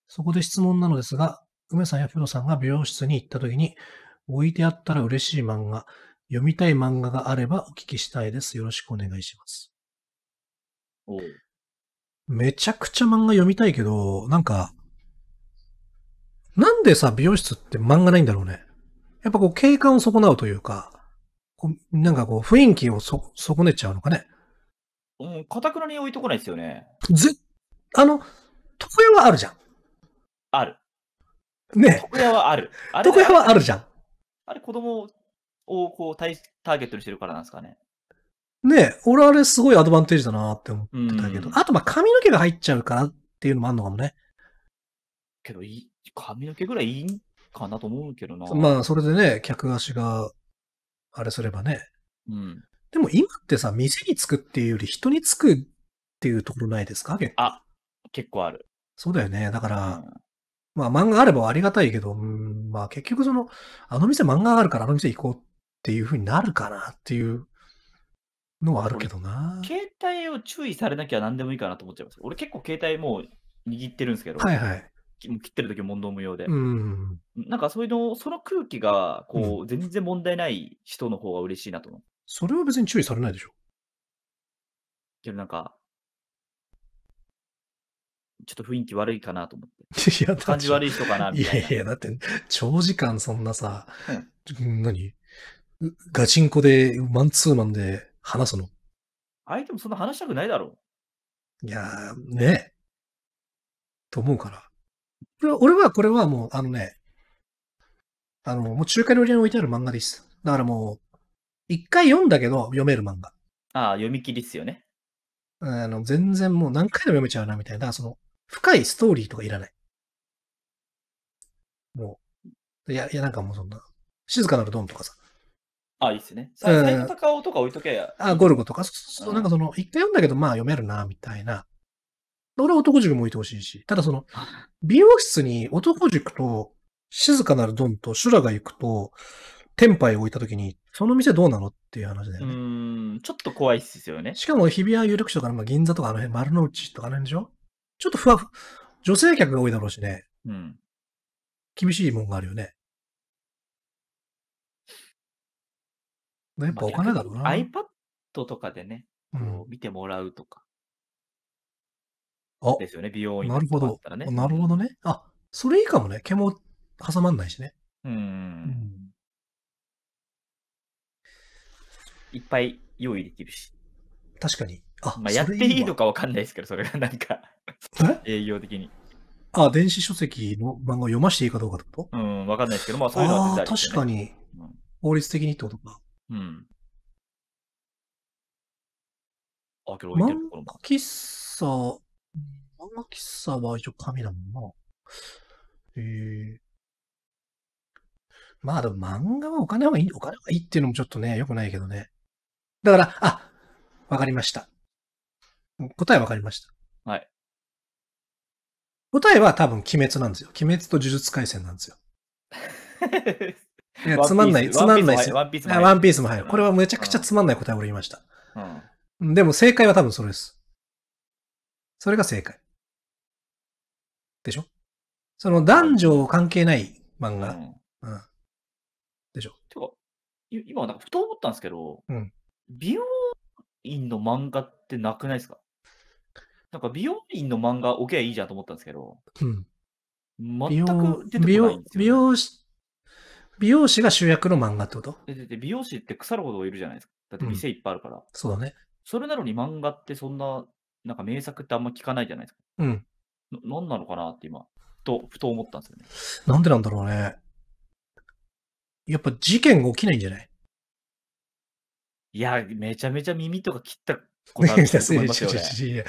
B: そこで質問なのですが、梅さんやプロさんが美容室に行った時に、置いてあったら嬉しい漫画、読みたい漫画があればお聞きしたいです。よろしくお願いします。めちゃくちゃ漫画読みたいけど、なんか、なんでさ、美容室って漫画ないんだろうね。やっぱこう、景観を損なうというか、こうなんかこう、雰囲気をそ損ねちゃうのかね。
D: うん、かたくなに置いとこないですよね。
B: ぜ、あの、床屋はあるじゃん。ある。ね床屋はある。床屋はあるじ
D: ゃん。あれ子供をこうタターゲットにしてるからなんですかね。
B: ねえ、俺あれすごいアドバンテージだなって思ってたけど、あとまあ髪の毛が入っちゃうからっていうのもあるのかもね。けどい、髪の毛ぐらいいいんかなと思うけどな。まあそれでね、客足があれすればね。うん。でも今ってさ、店に着くっていうより人に着くっていうところないですかあ、結構ある。そうだよね。だから、うん、まあ漫画あればありがたいけど、うん、まあ結局その、あの店漫画があるからあの店行こうっていうふうになるかなっていうのはあるけどな。
D: 携帯を注意されなきゃ何でもいいかなと思っちゃいます。俺結構携帯もう握ってるんですけど、はいはい。切ってる時問答無用で。うん。なんかそういうの、その空気が、こう、全然問題ない人の方が嬉しいなと思う。
B: それは別に注意されないでしょ。
D: けどなんか、ちょっと雰囲気悪いかなと思っ
B: て。いや、感じ悪
D: い人かなみたいな。いやいや、だっ
B: て、長時間そんなさ、うん、何ガチンコで、マンツーマンで話すの
D: 相手もそんな話したくないだろ
B: う。いやー、ねと思うから。俺は、これはもう、あのね、あの、もう中華料理に置いてある漫画です。だからもう、一回読んだけど、読める漫画。
D: ああ、読み切りっすよね。
B: あの、全然もう何回でも読めちゃうな、みたいな。その、深いストーリーとかいらない。もう。いや、いや、なんかもうそんな、静かなるドンとかさ。
D: あ、いいっすね。さうん最高とか置いとけや。
B: あ、ゴルゴとか、そそうそう、なんかその、一回読んだけど、まあ読めるな、みたいな。俺は男塾も置いてほしいし、ただその、美容室に男塾と、静かなるドンと修羅が行くと、天杯を置いたときに、その店どうなのっていう話だよね。ーん、ちょっと怖いっすよね。しかも日比谷有力所から、まあ、銀座とかあの辺、丸の内とかあの辺でしょちょっとふわふわ、女性客が多いだろうしね。うん。厳しいもんがあるよね。やっぱお金だろうな。まあ、iPad
D: とかでね、こう見てもらうとか。あ、ですよね、美容院なるほど。なる
B: ほどね。あ、それいいかもね。毛も挟まんないしね。うん。
D: いっぱい用意できるし。
B: 確かに。あ、まあ、やっていいの
D: かわかんないですけど、それがなんか営業的
B: に。あ、電子書籍の漫画を読ませていいかどうかってこと
D: うん、わかんないですけど、まあそういうのはね、あ確か
B: に、法律的にってことか。うん。あ、けど置いてるところも。喫茶、漫画喫茶は一応紙だもんな。ええー、まあでも漫画はお金はいい、お金はいいっていうのもちょっとね、よくないけどね。だから、あ、わかりました。答えわかりました。はい。答えは多分鬼滅なんですよ。鬼滅と呪術廻戦なんですよ。
A: いや、つまんない、つまんないですよ。ワンピースも入る。これ
B: はめちゃくちゃつまんない答えを俺言いました。うん。でも正解は多分それです。それが正解。でしょその男女関係ない漫画。うん。うん、
D: でしょてか、今なんかふと思ったんですけど、
B: うん、美容
D: 院の漫画ってなくないですかなんか美容院の漫画置けばいいじゃんと思ったん
B: ですけど、うん、全く出てこないんですよ、ね、美容美容師が主役の漫画ってこと
D: 美容師って腐るほどいるじゃないですか。だって店いっぱいあるから。うん、そうだね。それなのに漫画ってそんな、なんか名作ってあんま聞かないじゃないですか。うん。な、んなのかなって今、と、ふと思ったんですよね。
B: なんでなんだろうね。やっぱ事件が起きないんじゃない
D: いや、めちゃめちゃ耳とか
B: 切ったね。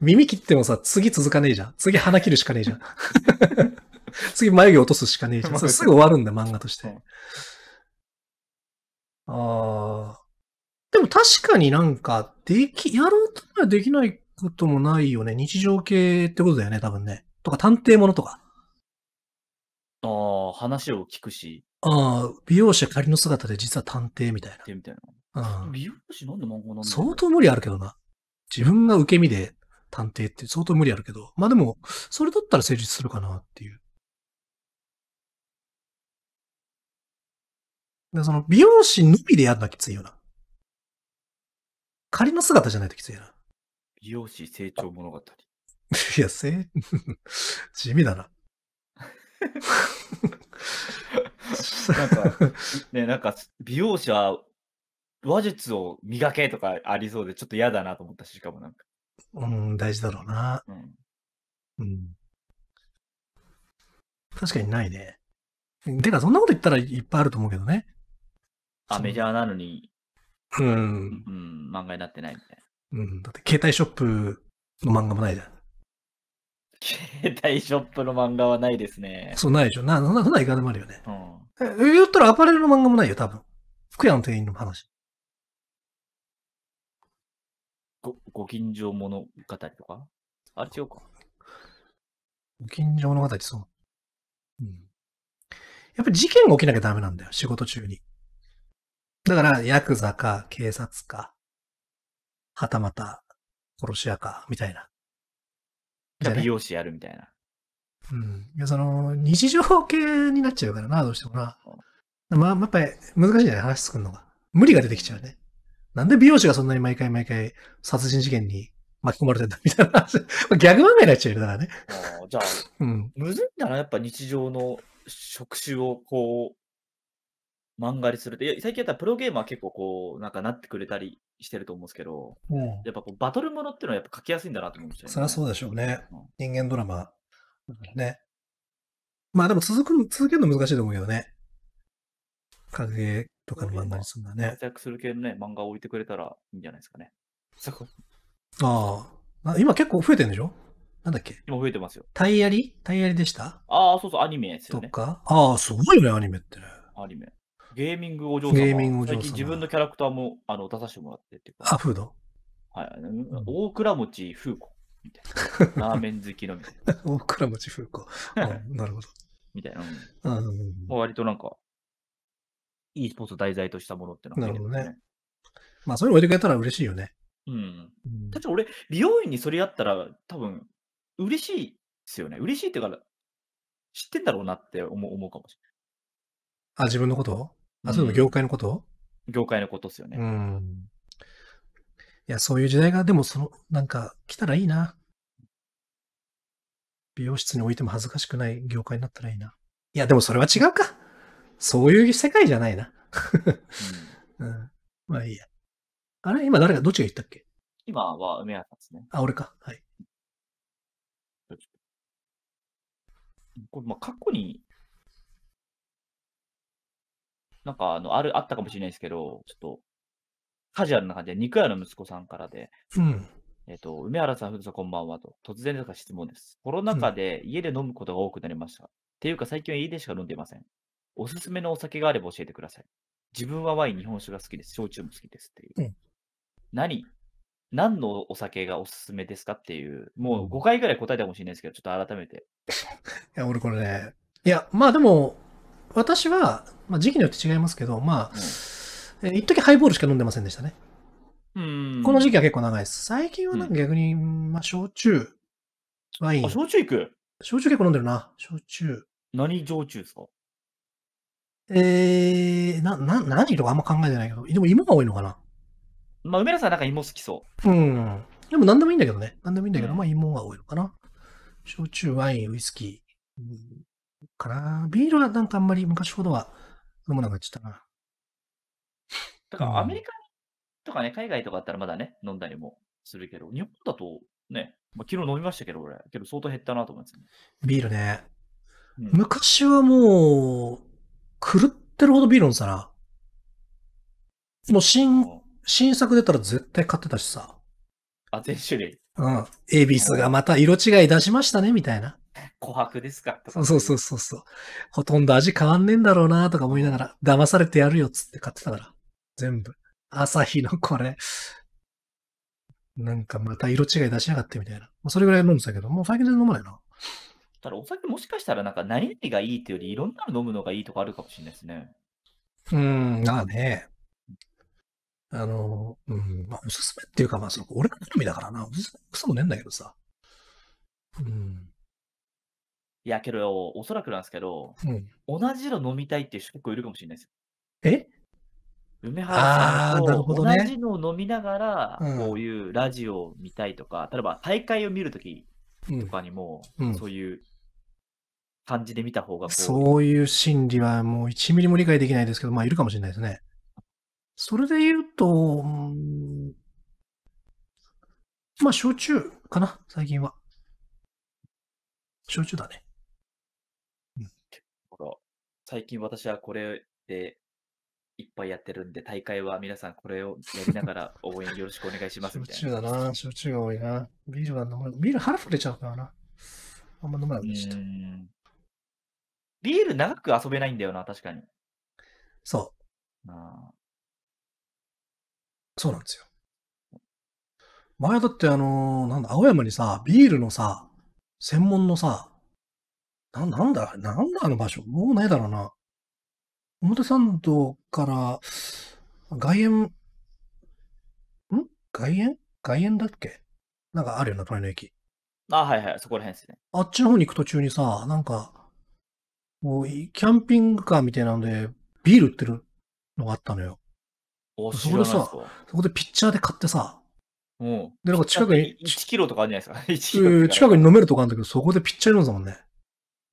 B: 耳切ってもさ、次続かねえじゃん。次鼻切るしかねえじゃん。次眉毛落とすしかねえじゃん。すぐ終わるんだ、漫画として。ああ。でも確かになんか、でき、やろうとはできないこともないよね。日常系ってことだよね、多分ね。とか、探偵ものとか。
D: ああ、話を聞くし。
B: ああ、美容師は仮の姿で実は探偵みたいな。みたいな。美容師なんで漫画なんだ相当無理あるけどな。自分が受け身で探偵って相当無理あるけど。まあでも、それだったら成立するかなっていう。でその美容師のみでやるのはきついよな。仮の姿じゃないときついな。
D: 美容師成長物語。
B: いや、せ、地味だな。
D: なんか、ね、なんか、美容師は話術を磨けとかありそうで、ちょっと嫌だなと思ったし、しかもなんか。
B: うん、大事だろうな。うん。うん、確かにないね。てか、そんなこと言ったらいっぱいあると思うけどね。
D: あ、メジャーなのに。
B: うん。う
D: ん、漫画になってないみたい
B: な。うん、だって携帯ショップの漫画もないじゃん。
D: 携帯ショップの漫画はないですね。そう、
B: ないでしょ。な、そんな、そんないかでもあるよね。うん。え、言ったらアパレルの漫画もないよ、多分。福屋の店員の話。
D: ご、ご近所物語とかあれ違うか。
B: ご近所物語、そう。うん。やっぱり事件が起きなきゃダメなんだよ、仕事中に。だから、ヤクザか、警察か、はたまた、殺し屋か、みたいな。
D: じゃ美容師やるみたいな。
B: うん。いや、その、日常系になっちゃうからな、どうしてもな。まあ、やっぱり難しいじゃない話作るのが。無理が出てきちゃうね。なんで美容師がそんなに毎回毎回殺人事件に巻き込まれてんだみたいな話。ギャグ漫画になっちゃうよ、だからね。じゃあ、うん、
D: むずいんだな、やっぱ日常の職種をこう、漫画にするって。いや、最近やったらプロゲーマー結構こう、なんかなってくれたりしてると思うんですけど、うん、やっぱこうバトルものっていうのはやっぱ書きやすいんだなと思うんですよ、ね。そりゃそうで
B: しょうね。うん、人間ドラマ。ね。まあでも続く、続けるの難しいと思うけどね。影とかの漫画にするんだね。
D: 活躍する系のね、漫画を置いてくれたらいいんじゃないですかね。
B: ああ。今結構増えてるんでしょなんだっけ今増えてますよ。タイヤリタイヤリでした
D: ああ、そうそう、アニメですよね。とか。
B: ああ、すごいね、アニメって
D: アニメ。ゲーミングお嬢様。ゲーミングお嬢様。自分のキャラクターもあの出させてもらってっていうか。あ、フードはい。大倉持風子。みたいな。ラーメン好きのみたい
B: な。大倉持風子。なるほど。みたいな。う
A: ん、
D: 割となんか、e スポーツ題材としたものってのは、ね、なるほどね。
B: まあ、それを置いてくれたら嬉しいよね。
A: うん。
D: 確か俺、美容院にそれやったら、多分、嬉しいですよね。嬉しいってかうか、知ってんだろうなって思う思うかもしれない。
B: あ、自分のことあ、それも業界のこと、うん、業界のことですよね。うん。いや、そういう時代が、でも、その、なんか、来たらいいな。美容室に置いても恥ずかしくない業界になったらいいな。いや、でもそれは違うか。そういう世界じゃないな。うん、まあいいや。あれ今誰が、どっちが言ったっけ
D: 今は梅原さんですね。あ、俺か。はい。これ、まあ、過去に、なんか、あの、ある、あったかもしれないですけど、ちょっと、カジュアルな感じで、肉屋の息子さんからで、うん。えっ、ー、と、梅原さん、ふるさん、こんばんはと、突然ですが質問です。コロナ禍で家で飲むことが多くなりました。うん、っていうか、最近は家でしか飲んでいません。おすすめのお酒があれば教えてください。自分はワイン、日本酒が好きです。焼酎も好きですっていう。うん、何何のお酒がおすすめですかっていう、もう5回ぐらい答えたかもしれないですけど、ちょっと改めて。
B: いや、俺これね、いや、まあでも、私は、まあ、時期によって違いますけど、まあ、うん、一時ハイボールしか飲んでませんでしたね。うん。この時期は結構長いです。最近はなんか逆に、うん、まあ、焼酎、ワイン。あ、焼酎いく焼酎結構飲んでるな。焼酎。何焼酎ですかえー、な、な、何とかあんま考えてないけど。でも芋が多いのかなまあ、梅田さんなん
D: か芋好きそ
B: う。うん。でも何でもいいんだけどね。何でもいいんだけど、うん、まあ芋が多いのかな。焼酎、ワイン、ウイスキー、かな。ビールはなんかあんまり昔ほどは飲まなくなっちゃったな。だか
D: らアメリカとかね、海外とかだったらまだね、飲んだりもするけど、日本だとね、まあ、昨日飲みましたけど、俺、けど相当減った
B: なと思います、ね、ビールね。うん、昔はもう、狂ってるほどビール飲んでたな。もう新、新作出たら絶対買ってたしさ。
D: あ、全種類。
B: うん。エビスがまた色違い出しましたね、みたいな。
D: 琥珀ですかか。
B: そうそうそうそう。ほとんど味変わんねえんだろうな、とか思いながら、騙されてやるよ、っつって買ってたから。全部。朝日のこれ。なんかまた色違い出しやがってみたいな。それぐらい飲んでたけど、もう最近全然飲まないな。
D: ただお酒もしかしたらなんか何々がいいっていうよりいろんなの飲むのがいいとかあるかもしれないです
B: ね。うん、まあね。あの、うん、まあおすすめっていうか、まあその俺の好みだからな、おすすめくそもねえんだけどさ。
A: うん。
D: いやけど、おそらくなんですけど、う
B: ん、同じの飲みたいっていう人結
D: 構いるかもしれないですよ。え梅原さんと同じのを飲みながら、こういうラジオを見たいとか、例えば大会を見るときとかにも、うそういう感じで見た方がうそ
B: ういう心理はもう1ミリも理解できないですけど、まあいるかもしれないですね。それで言うと、うん、まあ、焼酎かな、最近は。焼酎だね。
D: うん、最近私はこれでいっぱいやってるんで、大会は皆さんこれをやりながら応援よろしくお願いしますみたいな。焼酎だ
B: な、焼酎が多いな。ビールは飲む。ビール腹触れちゃうからな。あんま飲まないでした。
D: ビール長く遊べないんだよな、確かに。
B: そう。あそうなんですよ。前だってあのー、なんだ、青山にさ、ビールのさ、専門のさ、な、なんだ、なんだあの場所。もうないだろうな。表参道から、外苑、ん外苑外苑だっけなんかあるよ
D: な、隣の駅。あ、はいはい、そこら辺ですね。
B: あっちの方に行く途中にさ、なんか、もうキャンピングカーみたいなんで、ビール売ってるのがあったのよ。おそこでさ、そこでピッチャーで買ってさ、うん、で、なんか近くに、
D: 1キロとかあるんじゃないですか。1 キロ近
B: くに飲めるとかあるんだけど、そこでピッチャー飲んだもんね。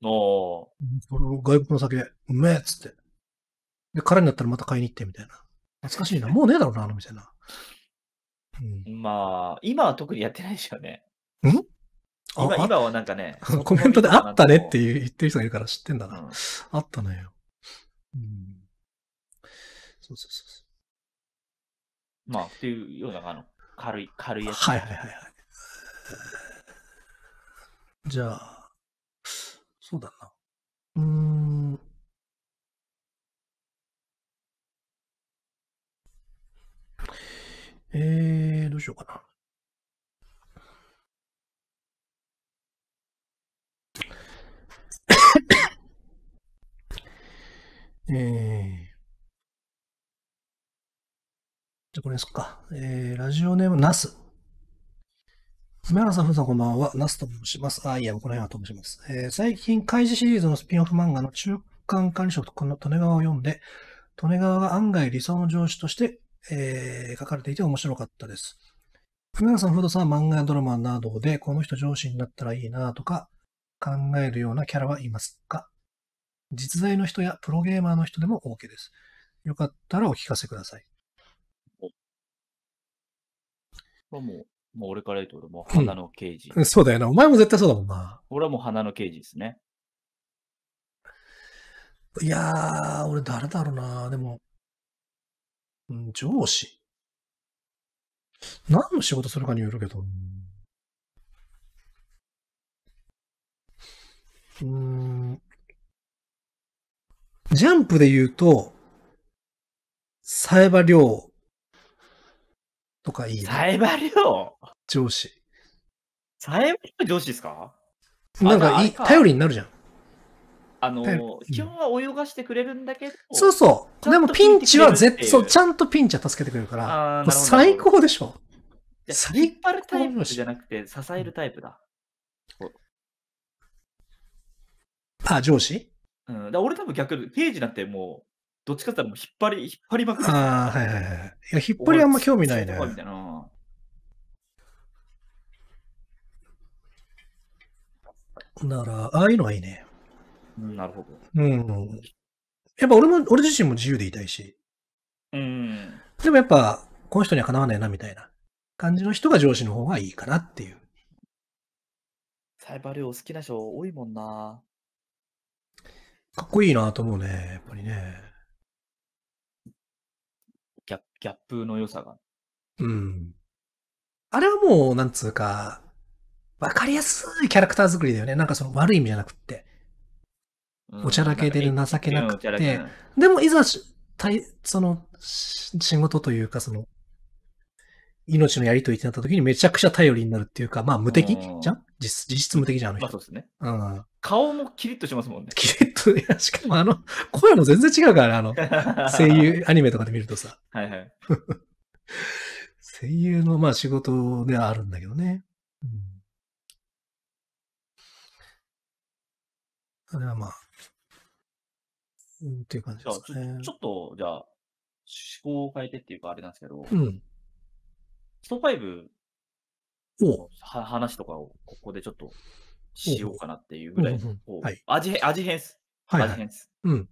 D: おあ、
B: 外国の酒、うめえっつって。で、空になったらまた買いに行ってみたいな。懐かしいな。もうねえだろうな、あの店な。
D: うん、まあ、今は特にやってないですよね。ん今今はなんかね。コメントであったね
B: って言ってる人がいるから知ってんだな。うん、あったのよ。うん。
D: そうそうそう。まあ、っていうような、あの、軽い、軽いやつ。はいはいはいはい。
B: じゃあ、そうだな。うん。えー、どうしようかな。えー、じゃこれですか。えー、ラジオネーム、ナス。梅原さん、ふうさん、こんばんは。ナスと申します。あ、いや、この辺はと申します。えー、最近、開示シリーズのスピンオフ漫画の中間管理職、この利根川を読んで、利根川が案外理想の上司として、えー、書かれていて面白かったです。梅原さん、ふうさん、漫画やドラマなどで、この人上司になったらいいなとか、考えるようなキャラはいますか実在の人やプロゲーマーの人でも OK です。よかったらお聞かせください。
D: もう、もう俺から言うと、もう花の刑事、うん、そ
B: うだよな。お前も絶対そうだもんな。
D: 俺はもう花の刑事ですね。
B: いやー、俺誰だろうな。でも、うん、上司。何の仕事するかによるけど。うん、ジャンプで言うと、サエバウとかいいサエバウ上司。サエバウ上司ですかなんかいい、頼りになるじゃん。
D: あのー、基本は泳がしてくれるんだけど。そうそ
B: う。でもピンチは絶そう、ちゃんとピンチは助けてくれるか
D: ら、最
B: 高でしょ。サイバるタイプ
D: じゃなくて、支えるタイプだ。うん、
B: あ、上司う
D: ん、だ俺多分逆、ページなんてもう、どっちかって言ったらもう引っ張り、引っ
B: 張りまくる。ああ、はいはいはい。いや、引っ張りあんま興味ないね。みたいな。ら、ああいうのはいいね。うん、なるほど。うん。やっぱ俺も、俺自身も自由でいたいし。うん。でもやっぱ、この人にはかなわないなみたいな感じの人が上司の方がいいかなっていう。
D: サイバー量好きな人多いもんな。
B: かっこいいなと思うね、やっぱりね。
D: ギャギャップの良さが。
B: うん。あれはもう、なんつうか、わかりやすいキャラクター作りだよね。なんかその悪い意味じゃなくって。おちゃらけでる情けなくて。でもいざし、たいその、仕事というか、その、命のやりとりってなった時にめちゃくちゃ頼りになるっていうか、まあ無敵じゃん実質無敵じゃん、あの人。まあそうですね。うん。
D: 顔もキリッとしますもんね。キ
B: リッと、いや、しかもあの、声も全然違うから、あの、声優、アニメとかで見るとさ。
D: はいはい。
B: 声優の、まあ仕事ではあるんだけどね。うん。あれはまあ、うん、っていう感じですね。ちょ
D: っと、じゃあ、思考を変えてっていうか、あれなんですけど、うん。スト5、お話とかをここでちょっとしようかなっていうぐらい、はい、味味変す。はい、味変す。うん。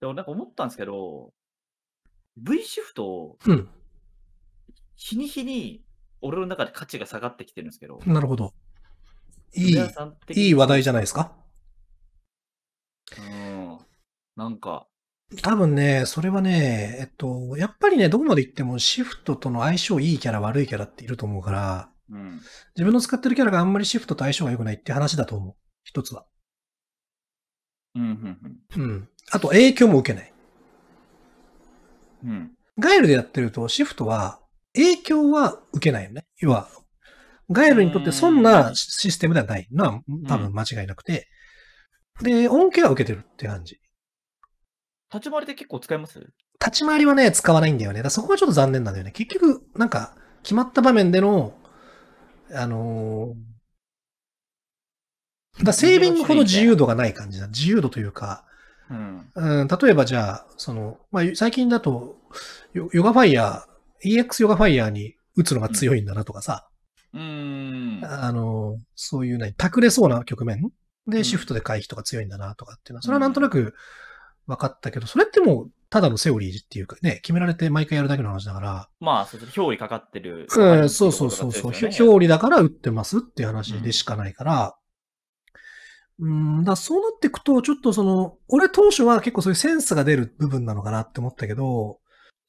D: でもなんか思ったんですけど、V シフト、うん、日に日に俺の中で価値が下がってきてるんですけど。なる
B: ほど。いい、いい話題じゃないですか。うん。なんか。多分ね、それはね、えっと、やっぱりね、どこまで行ってもシフトとの相性いいキャラ悪いキャラっていると思うから、うん、自分の使ってるキャラがあんまりシフトと相性が良くないって話だと思う。一つは。うん、うん、あと、影響も受けない。うん。ガエルでやってると、シフトは、影響は受けないよね。要は、ガエルにとってそんなシステムではないのは多分間違いなくて、で、恩恵は受けてるって感じ。
D: 立ち回りで結構使います
B: 立ち回りはね、使わないんだよね。だそこはちょっと残念なんだよね。結局、なんか、決まった場面でのあのー、だセービングほど自由度がない感じだ。自由度というか、うん、うん、例えばじゃあ、その、まあ、最近だとヨ、ガファイヤー、EX ヨガファイヤーに打つのが強いんだなとかさ、うん、あの、そういうね、隠れそうな局面でシフトで回避とか強いんだなとかっていうのは、それはなんとなく分かったけど、それってもうただのセオリーっていうかね、決められて毎回やるだけの話だから。
D: まあ、そうです表裏かかってる、うん。そうそうそうそう、ね、
B: 表裏だから打ってますっていう話でしかないから、うん、うんだそうなっていくと、ちょっとその、俺当初は結構そういうセンスが出る部分なのかなって思ったけど、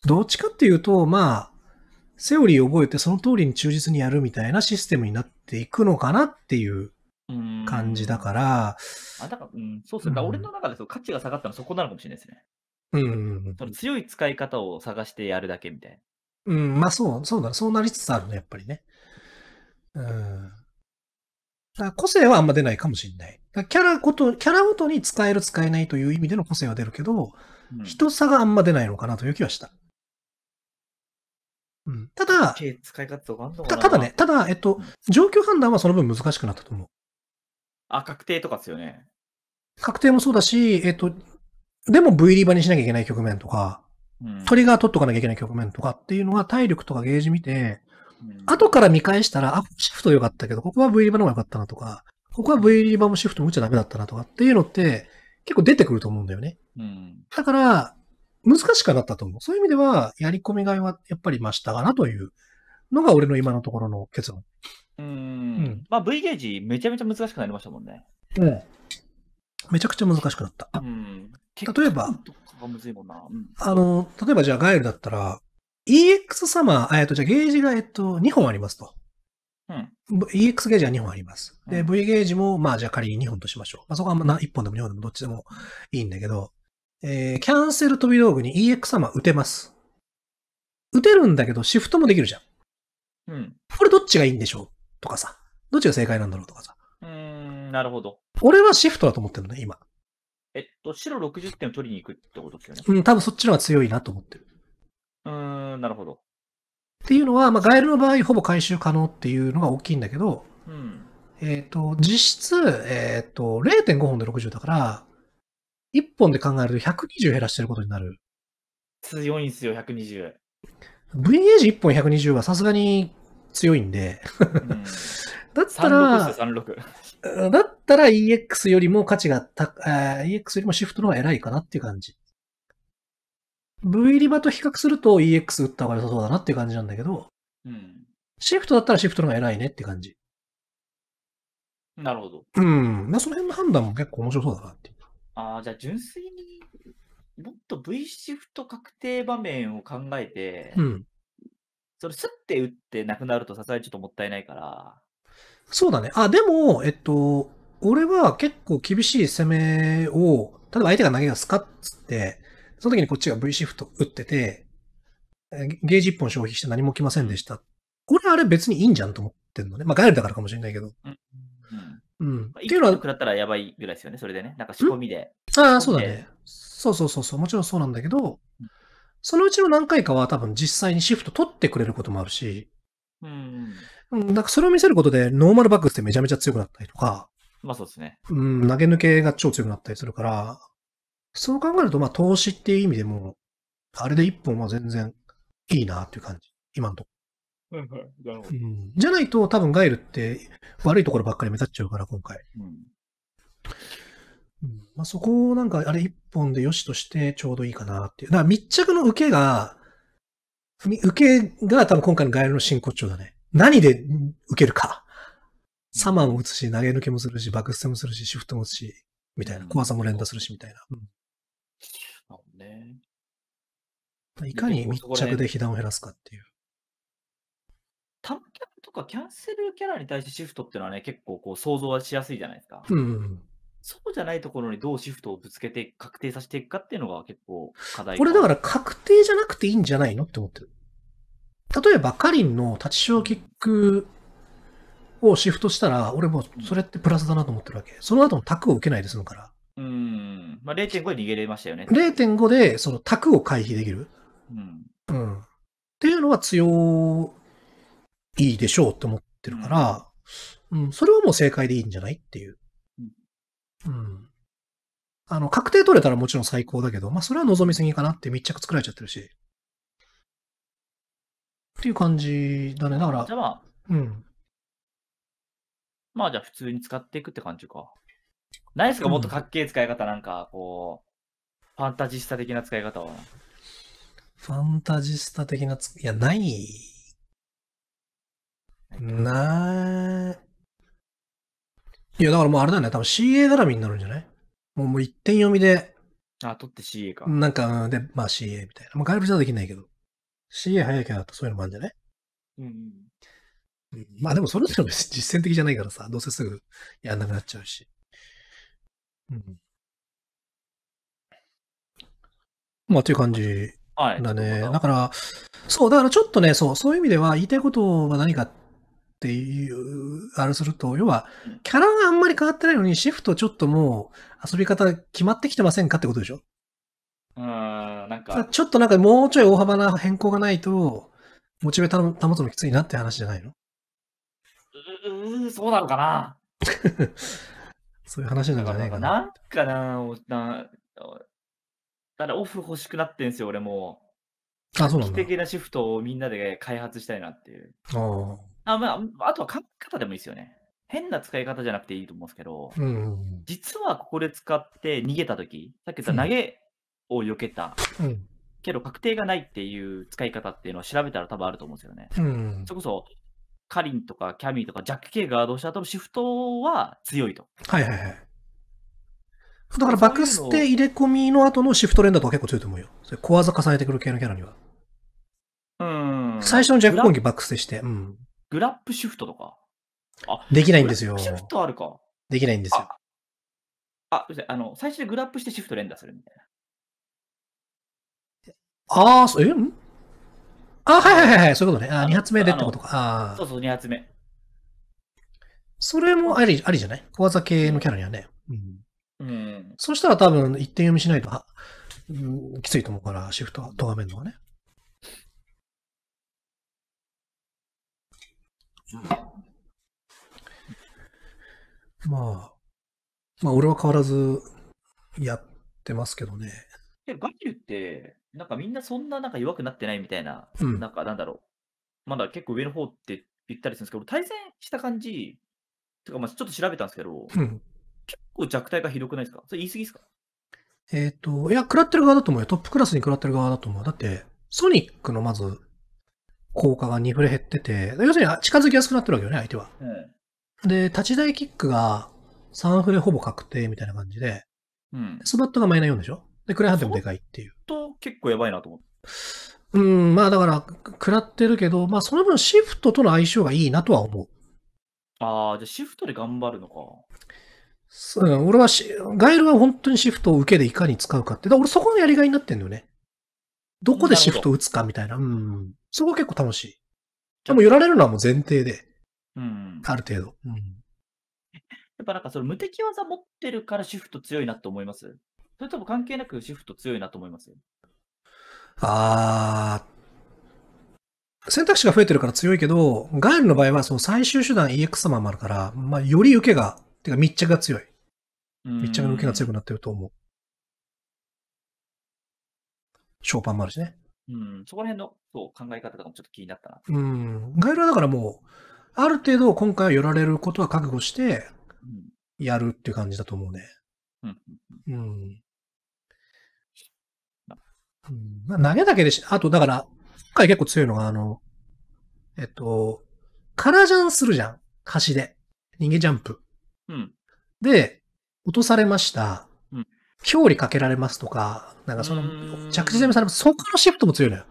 B: どっちかっていうと、まあ、セオリーを覚えてその通りに忠実にやるみたいなシステムになっていくのかなっていう感じだから。
D: あだからうん、そうですね。うん、俺の中でそ価値が下がったのはそこなのかもしれないですね。うんうんうん。強い使い方を探してやるだけみたいな。
B: うん、まあそう、そうだ、そうなりつつあるね、やっぱりね。うん。個性はあんま出ないかもしれない。キャラごと、キャラごとに使える使えないという意味での個性は出るけど、うん、人差があんま出ないのかなという気はした。うん、
D: ただ、使い方とかあのかなただね、
B: ただ、えっと、状況判断はその分難しくなったと思う。
D: あ、確定とかですよね。
B: 確定もそうだし、えっと、でも V リバにしなきゃいけない局面とか、うん、トリガー取っとかなきゃいけない局面とかっていうのが体力とかゲージ見て、うん、後から見返したら、あ、シフト良かったけど、ここは V リバの方が良かったなとか、ここは V リバもシフト打っちゃダメだったなとかっていうのって、結構出てくると思うんだよね。うん、だから、難しくなったと思う。そういう意味では、やり込みがいはやっぱり増したかなというのが俺の今のところの結論。
D: うんうん、まあ V ゲージめちゃめちゃ難しくなりましたもんね。
B: うん。めちゃくちゃ難しくなった。うん、例えば、あの、例えばじゃあガイルだったら、EX サマー、えっと、じゃあゲージが、えっと、2本ありますと。うん、EX ゲージは2本あります。で、V ゲージも、まあ、じゃあ仮に2本としましょう。まあ、そこはあんま1本でも2本でもどっちでもいいんだけど、えー、キャンセル飛び道具に EX 様打てます。打てるんだけど、シフトもできるじゃん。うん。これどっちがいいんでしょうとかさ。どっちが正解なんだろうとかさ。なるほど。俺はシフトだと思ってるね、今。
D: えっと、白60点を取りに行くってことですよね。うん、多分
B: そっちの方が強いなと思ってる。
D: うーん、なるほど。っ
B: ていうのは、まあ、ガエルの場合、ほぼ回収可能っていうのが大きいんだけど、うん、えっ、ー、と、実質、えっ、ー、と、0.5本で60だから、1本で考えると120減らしてることになる。
D: 強いんすよ、120。
B: VAG1 本120はさすがに強いんでうん、だったら、36, 36だったら EX よりも価値がた、EX よりもシフトの方が偉いかなっていう感じ。V リバと比較すると EX 打った方が良さそうだなっていう感じなんだけど、うん。シフトだったらシフトの方が偉いねって感じ。なるほど。うん。まあ、その辺の判断も結構面白そうだなっていう。
D: ああ、じゃあ純粋にもっと V シフト確定場面を考えて、うん。それスッて打ってなくなるとさすがにちょっともったいないから、
B: そうだね。あ、でも、えっと、俺は結構厳しい攻めを、例えば相手が投げがスカッつって、その時にこっちが V シフト打ってて、ゲージ1本消費して何も来ませんでした。俺あれ別にいいんじゃんと思ってんのね。まあガイルだからかもしれないけど。うん。うん。うん、っていうのは。らった
D: らやばいぐらいですよね、それでね。なんか仕込みで。
B: ああ、そうだね。そうそうそうそう。もちろんそうなんだけど、うん、そのうちの何回かは多分実際にシフト取ってくれることもあるし、うん。なんかそれを見せることで、ノーマルバックスってめちゃめちゃ強くなったりとか、まあそうですね。うん、投げ抜けが超強くなったりするから、そう考えると、まあ投資っていう意味でも、あれで一本は全然いいなっていう感じ。今のとこ
A: ろ。はいはい。
B: うん、じゃないと多分ガイルって悪いところばっかり目立っちゃうから、今回。うん。うん、まあ、そこをなんか、あれ一本で良しとしてちょうどいいかなっていう。だから密着の受けが、受けが多分今回のガイルの真骨頂だね。何で受けるか。サマーも打つし、投げ抜けもするし、バックステもするし、シフトも打つし、みたいな。怖さも連打するし、みたいな。う
D: ん。なね。
B: いかに密着で被弾を減らすかっていう。
D: タムキャプとかキャンセルキャラに対してシフトっていうのはね、結構こう想像はしやすいじゃないですか。うん、うん。そうじゃないところにどうシフトをぶつけて確定させていくかっていうのが結構課題。これだから
B: 確定じゃなくていいんじゃないのって思ってる。例えばカリンの立ち小キックをシフトしたら、俺もそれってプラスだなと思ってるわけ。その後のタクを受けないで済むから。
D: うん。まあ、0.5で逃げれましたよね。
B: 0.5でそのタクを回避できる。うん。うん。っていうのは強いでしょうって思ってるから、うん、うん、それはもう正解でいいんじゃないっていう。うん。あの、確定取れたらもちろん最高だけど、まあ、それは望みすぎかなって密着作られちゃってるし。っていう感じだね。だから、じゃあま
D: あ、うん。まあじゃあ普通に使っていくって感じか。ないですか、もっとかっけえ使い方なんか、こう、ファンタジスタ的な使い方は。
B: ファンタジスタ的なつ、いや、ない。ない。いや、だからもうあれだね。多分 CA 絡みになるんじゃないもうもう一点読みで。
D: あ、取って CA か。な
B: んか、で、まあ CA みたいな。まあ外部じゃできないけど。CA 早いキャラだとそういうのもあるんじゃないうん。うん、まあでもそれぞれ実践的じゃないからさ、どうせすぐやんなくなっちゃうし。うん。まあっていう感じだね。はい、だから、そう、だからちょっとね、そう、そういう意味では言いたいことは何かっていう、あれすると、要は、キャラがあんまり変わってないのに、シフトちょっともう遊び方決まってきてませんかってことでしょ
D: なん
B: か。ちょっとなんかもうちょい大幅な変更がないと、モチベータ保つのきついなって話じゃないの
D: うー、そうなのかな
B: そういう話なんじゃないかな。
D: なんかな、なただオフ欲しくなってんすよ、俺も。あ、そうなん的なシフトをみんなで開発したいなっていう。ああ。まあ、あとは書き方でもいいですよね。変な使い方じゃなくていいと思うんですけど、うんうんうん、実はここで使って逃げたとき、さっき言った投げ、を避けた、うんけど確定がないっていう使い方っていうのは調べたら多分あると思うんですよね。うん、それこそカリンとかキャミーとかジャック・ケイガードした後のシフトは強いと。はいはいはい。
B: だからバックステ入れ込みの後のシフト連打とか結構強いと思うよ。それ小技重ねてくる系のキャラには。うん。最初のジャック攻撃バックステして。うん。グラップシフトとか。あ、できないんですよ。シフトあるか。できないんですよ。あ、
D: ああの、最初でグラップしてシフト連打するみたいな。
B: ああ、そう、えんあ、はいはいはいはい、そういうことね。ああ、二発目でってことか。あ
D: あ。そうそう、二発目。
B: それもあり、ありじゃない小技系のキャラにはね。うん。うん。そしたら多分、一点読みしないと、うん、きついと思うから、シフトは、咎めるのはね。まあ、まあ、俺は変わらずやってますけどね。ガ
D: キュって、なんかみんなそんななんか弱くなってないみたいな、うん、なんかなんだろう、まだ結構上の方って言ったりするんですけど、対戦した感じ、とかまあちょっと調べたんですけど、うん、結構弱体がひどくないですかそれ言い過ぎですか
B: えっ、ー、と、いや、食らってる側だと思うよ。トップクラスに食らってる側だと思う。だって、ソニックのまず、効果が2フレ減ってて、要するに近づきやすくなってるわけよね、相手は。うん、で、立ち台キックが3フレほぼ確定みたいな感じで、うん、スバットがマイナー4でしょで、クレハンテもでかいっていう。と結構やばいなと思って。うん、まあだから、食らってるけど、まあその分シフトとの相性がいいなとは思う。
D: ああ、じゃあシフトで頑張るのか。
B: うん、俺はし、ガエルは本当にシフトを受けでいかに使うかって。だから俺そこのやりがいになってんのよね。どこでシフト打つかみたいな。うん。そこは結構楽しい。でも寄られるのはもう前提で。うん。ある程度。うん。
D: やっぱなんかその無敵技持ってるからシフト強いなって思いますそれとも関係なくシフト強いなと思いますよ。
B: あー、選択肢が増えてるから強いけど、ガイルの場合はその最終手段 EX 様もあるから、まあ、より受けが、てか密着が強い。
D: 密着の受けが強
B: くなってると思う。ショーパンもあるしね。
D: うん、そこら辺のそう考え方とかもちょっと気になったな。
B: うん、ガイルはだからもう、ある程度今回は寄られることは覚悟して、やるっていう感じだと思うね。うん。うん、うん、まあ、投げだけでし、あとだから、今回結構強いのが、あの、えっと、カラジャンするじゃん。貸しで。逃げジャンプ。うん。で、落とされました。うん。表裏かけられますとか、なんかその、着地攻めされます。そこのシフトも強いのよ。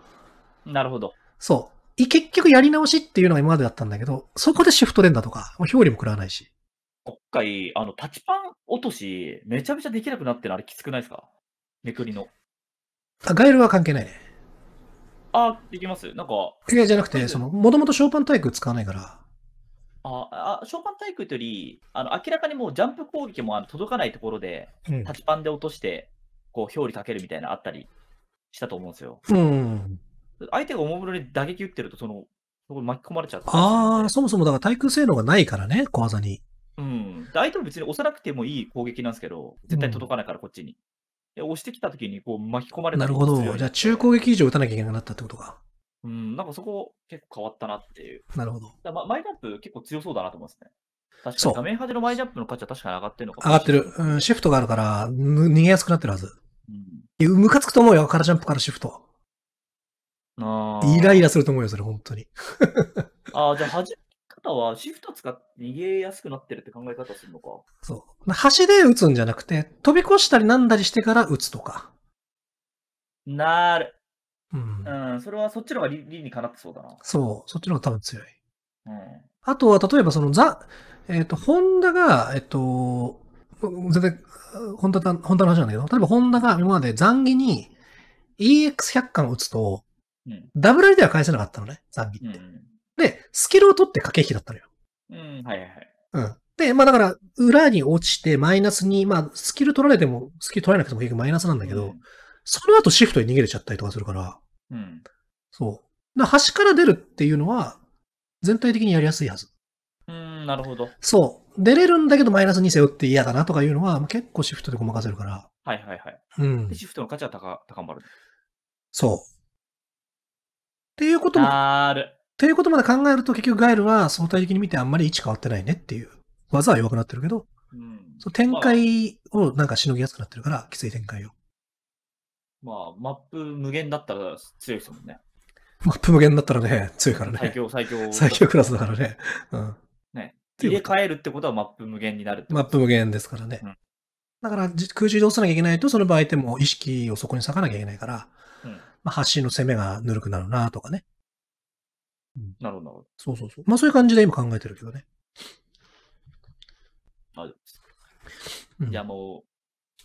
B: なるほど。そう。結局やり直しっていうのが今までだったんだけど、そこでシフト連打とか、表裏も食らわないし。
D: 今回、あの、タッチパン落とし、めちゃめちゃできなくなってるあれきつくないですかめくりの。
B: あ、ガエルは関係ないね。
D: あ、できますなんか。
B: いや、じゃなくて、その、もともとショーパン体育使わないから。
D: ああ、ショーパン体育というより、あの、明らかにもうジャンプ攻撃もあの届かないところで、立ちパンで落として、こう、表裏かけるみたいなあったりしたと思うんですよ。
B: うん。
D: 相手がおもむろに打撃打ってると、その、そこ巻き込まれちゃった、
B: ああ、そもそもだから対空性能がないからね、小技に。
D: うん。相手も別に押さなくてもいい攻撃なんですけど、絶対届かないから、こっちに。押してきたときにこう巻き込まれたなるほど。じゃあ、
B: 中攻撃以上打たなきゃいけなくなったってことか。
D: うん、なんかそこ結構変わったなっていう。なるほど。だま、マイジャンプ結構強そうだなと思いますね。確かに画面端のマイジャンプの価値は確かに上がってるのかも上がって
B: る。うん、シフトがあるから、逃げやすくなってるはず。うん。ムカつくと思うよ、カラジャンプからシフト。ああ。イライラすると思うよ、それ、本当に。
D: ああ、じゃあ方はシフト使って逃げやすくなってるって考え方するのか。
B: そう。端で打つんじゃなくて、飛び越したりなんだりしてから打つとか。
D: なる。うん。うん、それはそっちの方が理理にかなってそうだな。
B: そう。そっちの方が多分強い。うん。あとは、例えばそのザ、えっ、ー、と、ホンダが、えっ、ー、と、全然、ホンダ、ホンダの話なんだけど、例えばホンダが今まで残儀に EX100 巻打つと、うん、ダブルラリでは返せなかったのね、残儀って。うんで、スキルを取って駆け引きだったのよ。
D: うん、はいはい。
B: うん。で、まあだから、裏に落ちてマイナスに、まあ、スキル取られても、スキル取られなくても結局マイナスなんだけど、うん、その後シフトに逃げれちゃったりとかするから、うん。そう。だ端から出るっていうのは、全体的にやりやすいはず。
D: うん、なるほど。
B: そう。出れるんだけどマイナス2背負って嫌だなとかいうのは、結構シフトでごまかせるから。
D: はいはいはい。うん。シフトの価値は高高まる。
B: そう。っていうことも。ある。ということまで考えると、結局ガイルは相対的に見てあんまり位置変わってないねっていう。技は弱くなってるけど、うん、その展開をなんかしのぎやすくなってるから、きつい展開を。
D: まあ、マップ無限だったら強いですもんね。
B: マップ無限だったらね、強いからね。最強、最強。最強クラスだからね。うん。
D: ね。入れ替えるってことはマップ無限になるマッ
B: プ無限ですからね。うん、だから空中で動さなきゃいけないと、その場合相手も意識をそこに割かなきゃいけないから、うん、まあ、発信の攻めがぬるくなるなとかね。
D: うなるほど、なるほど。
B: そうそうそう。まあそういう感じで今考えてるけどね。
D: あいや、もう、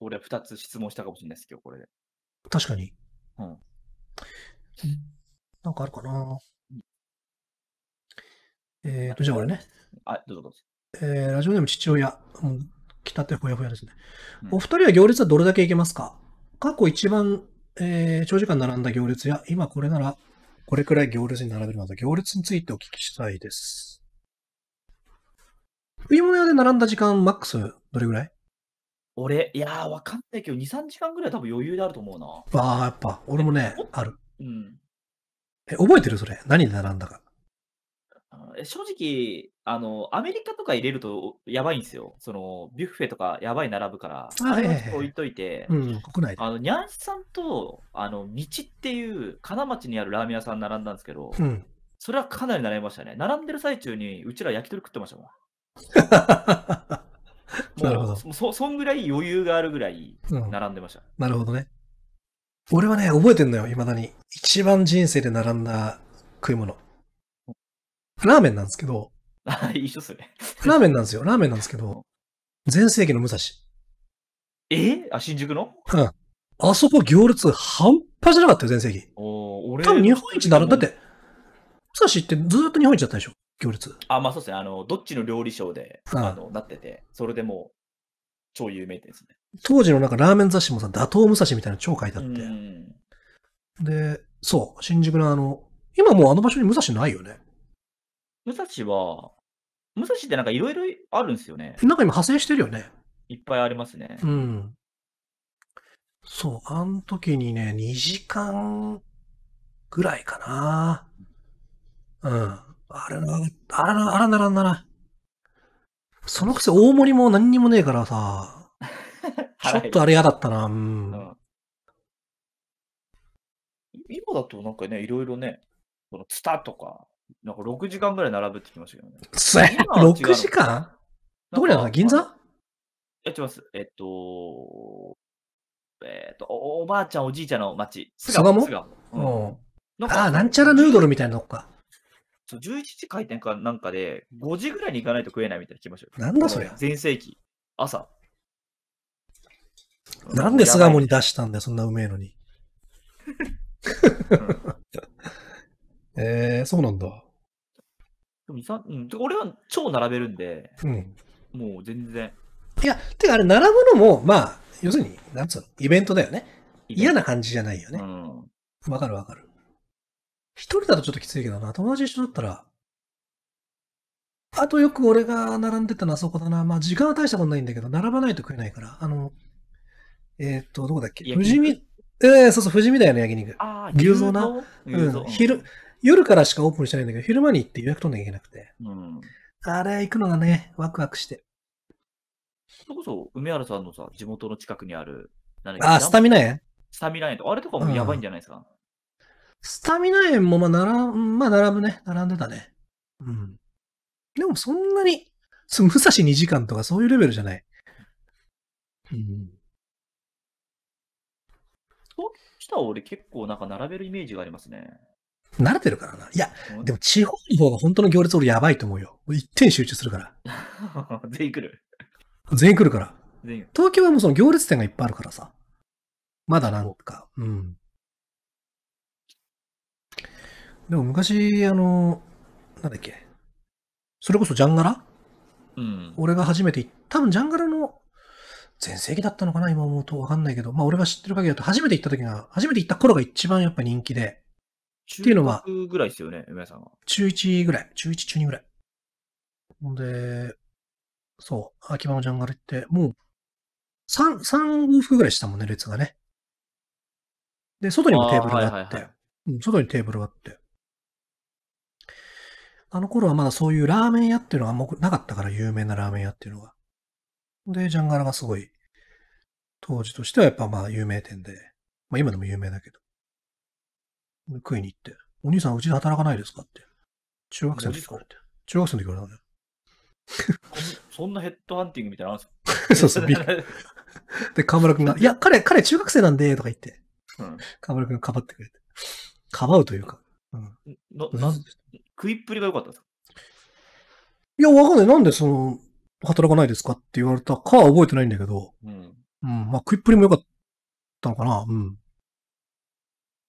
D: 俺は2つ質問したかもしれないです今日これで。
B: 確かに。うん。なんかあるかな。えっ、ー、と、じゃあ俺ね。
D: い、どうぞどうぞ。
B: えー、ラジオネーム父親。もう来たてほやほやですね。うん、お二人は行列はどれだけ行けますか過去一番、えー、長時間並んだ行列や、今これならこれくらい行列に並べるまで、行列についてお聞きしたいです。食い物屋で並んだ時間、マックス、どれぐらい
D: 俺、いやー、わかんないけど、2、3時間ぐらい多分余裕であると思うな。
B: ああ、やっぱ、俺もね、ある。うん。え、覚えてるそれ。何で並んだか。
D: 正直、あの、アメリカとか入れるとやばいんですよ。その、ビュッフェとかやばい並ぶから、あれ置いといて、国内あの、ニャンさんと、あの、道っていう、金町にあるラーメン屋さん並んだんですけど、うん、それはかなり並びましたね。並んでる最中に、うちら焼き鳥食ってましたもん。なるほど。そ、そんぐらい余裕があるぐらい並んでました。うん、
B: なるほどね。俺はね、覚えてんのよ、未だに。一番人生で並んだ食い物。ラーメンなんですけど、
D: あ、一緒っすね。
B: ラーメンなんですよ。ラーメンなんですけど、全盛期の武蔵。
D: えあ、新宿の
B: うん。あそこ行列半端じゃなかったよ、全盛期。おー俺多分日本一なる。だって、武蔵ってずっと日本一だったでしょ、行列。
D: あ、まあそうですね。あの、どっちの料理賞で、うんあの、なってて、それでも超有名店ですね。
B: 当時のなんかラーメン雑誌もさ、打倒武蔵みたいなの超書いてあって。で、そう、新宿のあの、今もうあの場所に武蔵ないよね。
D: 武蔵は、武蔵ってなんかいろいろあるんですよね。
B: なんか今派生してるよね。
D: いっぱいありますね。う
B: ん。そう、あの時にね、2時間ぐらいかな。うん。あれな、あらな、あらならなら。そのくせ大盛りも何にもねえからさ、ちょっとあれ嫌だったな、うん。
D: 今だとなんかね、いろいろね、このツタとか、なんか6時間ぐらい並ぶってきましたけどね。
B: そ ?6 時間どこやの銀座
D: やます。えっと、えっと、おばあちゃん、おじいちゃんの町。巣鴨巣鴨。
B: うん。ああ、なんちゃらヌードルみたいなのか。
D: そう、11時開店かなんかで、5時ぐらいに行かないと食えないみたいな気持ちよ。なんだそりゃ。全盛期。朝。
B: なんで巣鴨に出したんだよ、そんなうめえのに。うんえー、そうなんだ。
D: でもさうん、俺は超並べるんで、うん、もう全然。
B: いや、てかあれ、並ぶのも、まあ、要するに、なんつうの、イベントだよね。嫌な感じじゃないよね。わ、うん、かるわかる。一人だとちょっときついけどな、友達一緒だったら、あとよく俺が並んでたのはそこだな。まあ時間は大したことないんだけど、並ばないと食えないから。あの、えー、っと、どこだっけ富士見、ええー、そうそう、富士見だよね、焼肉。ああ、牛蔵な。うん、昼、夜からしかオープンしてないんだけど、昼間に行って予約取んなきゃいけなくて。うん。あれ、行くのがね、ワクワクして。
D: それこそ、梅原さんのさ、地元の近くにある、あ、スタミナ園スタミナ園とか、あれとかもやばいんじゃないですか。うん、
B: スタミナ園も、まあ、なら、まあ、並ぶね。並んでたね。うん。でも、そんなに、その、武蔵2時間とかそういうレベルじゃない。うん。そうしたら俺
D: 結構なんか並べるイメージがありますね。
B: 慣れてるからな。いや、でも地方の方が本当の行列俺やばいと思うよ。一点集中するか
A: ら。
B: 全員来る全員来るから。東京はもうその行列店がいっぱいあるからさ。まだなんか、うん。でも昔、あの、なんだっけ。それこそジャンガラうん。俺が初めて行っ、多分ジャンガラの全盛期だったのかな今思うとわかんないけど、まあ俺が知ってる限りだと初めて行った時が、初めて行った頃が一番やっぱ人気で、っていうのは。
D: 中ぐらいですよね、梅さんは。
B: 中1ぐらい。中1、中2ぐらい。ほんで、そう、秋葉のジャンガルって、もう、3、3往復ぐらいしたもんね、列がね。で、外にもテーブルがあって、うん、外にテーブルがあって。あの頃はまだそういうラーメン屋っていうのはあんまなかったから、有名なラーメン屋っていうのが。で、ジャンガラがすごい、当時としてはやっぱまあ有名店で、まあ今でも有名だけど。食いに行って、お兄さんうちで働かないですかって。中学生の時かられて。中学生の時かられんだよ。
D: そんなヘッドハンティングみたいなのある
B: んですか そうそう、で、河村くんが、いや、彼、彼中学生なんで、とか言って。うん。河村くんがかばってくれて。かばうというか。うん。
D: な、な、食いっぷりが良かったんですか
B: いや、わかんない。なんでその、働かないですかって言われたかは覚えてないんだけど。うん。うん。まあ、食いっぷりも良かったのかな。うん。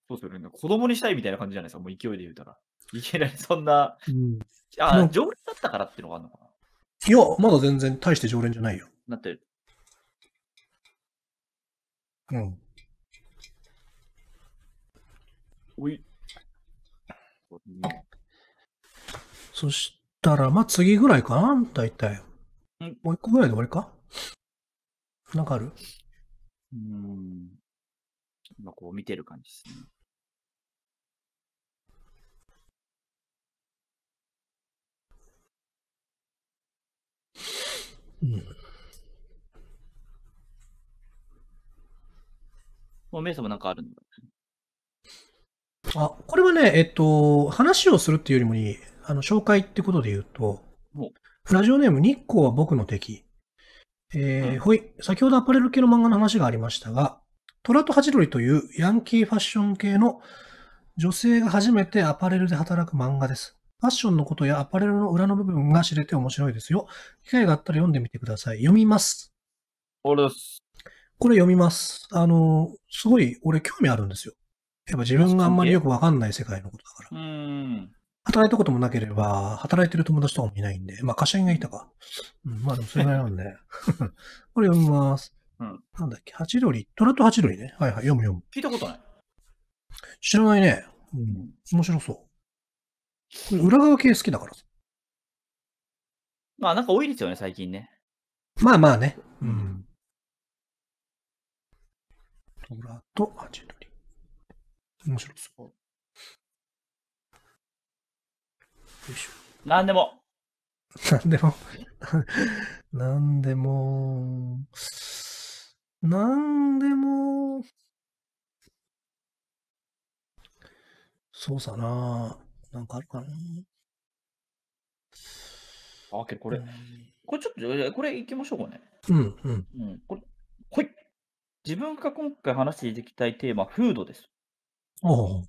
D: そうするね。ん子供にしたいみたいな感じじゃないですか、もう勢いで言うたら。いきなりそんな、うん、あ、常連だったからっていうのがあるのか
B: ないや、まだ全然大して常連じゃないよ。なってる。うん。おい。そしたら、まあ、次ぐらいかな大体。もう一個ぐらいで終わりかなんかあるうん。今こう見てる感じ
D: ですね。うん。もう、メイさんもなんかあるんだ。
B: あ、これはね、えっと、話をするっていうよりもに、あの、紹介ってことで言うと、ラジオネーム日光は僕の敵。えー、ほい、先ほどアパレル系の漫画の話がありましたが、虎とハチドリというヤンキーファッション系の女性が初めてアパレルで働く漫画です。ファッションのことやアパレルの裏の部分が知れて面白いですよ。機会があったら読んでみてください。読みます。これです。これ読みます。あの、すごい俺興味あるんですよ。やっぱ自分があんまりよくわかんない世界のことだから。うん。働いたこともなければ、働いてる友達とかもいないんで、まあ、会社員がいたか。うん、まあでもそれぐらいなんで。これ読みます。うん。なんだっけ、ハチドリ、ラとハチドリね。はいはい、読む読む。聞いたことない。知らないね。うん。面白そう。裏側系好きだからさ。
D: まあなんか多いですよね、最近ね。
B: まあまあね。うん。虎とハ取ドリ。面
A: 白そう。よ
D: いしょ。なんでも。
B: なんでも。なんでも。なんでも。そうさななんかあるかな
D: あ、けどこれ、これちょっと、これいきましょうかね。うん、うん。うん、これ、こい。自分が今回話していきたいテーマ、フードです。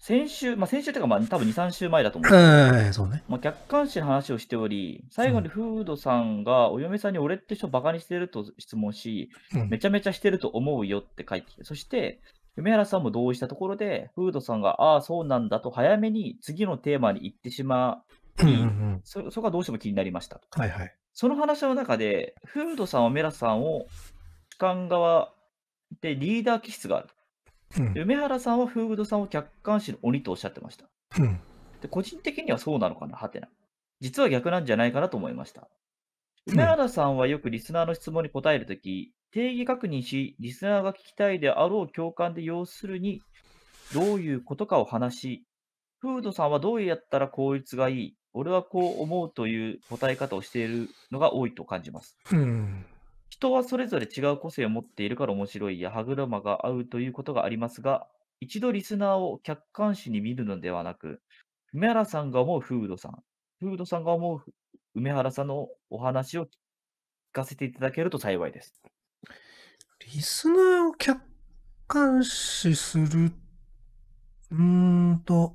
D: 先週、まあ、先週っていうか、まあ、多分2、3週前だと思う。えー、そうね。まあ、客観視の話をしており、最後にフードさんが、お嫁さんに俺って人をバカにしてると質問し、うん、めちゃめちゃしてると思うよって書いてきて、そして、梅原さんも同意したところで、フードさんが、ああ、そうなんだと早めに次のテーマに行ってしまい、うんうん、そそこがどうしても気になりましたと。はいはい、その話の中で、フードさんは梅原さんを主観側でリーダー気質がある。うん、梅原さんはフードさんを客観視の鬼とおっしゃってました。うん、で個人的にはそうなのかな、はてな。実は逆なんじゃないかなと思いました。梅原さんはよくリスナーの質問に答えるとき、定義確認し、リスナーが聞きたいであろう共感で要するに、どういうことかを話し、フードさんはどうやったら効率がいい、俺はこう思うという答え方をしているのが多いと感じます。うん人はそれぞれ違う個性を持っているから面白いや歯車が合うということがありますが、一度リスナーを客観視に見るのではなく、梅原さんが思うフードさん、フードさんが思う梅原さんのお話を聞かせていただけると幸いです。
B: リスナーを客観視する、うーんと、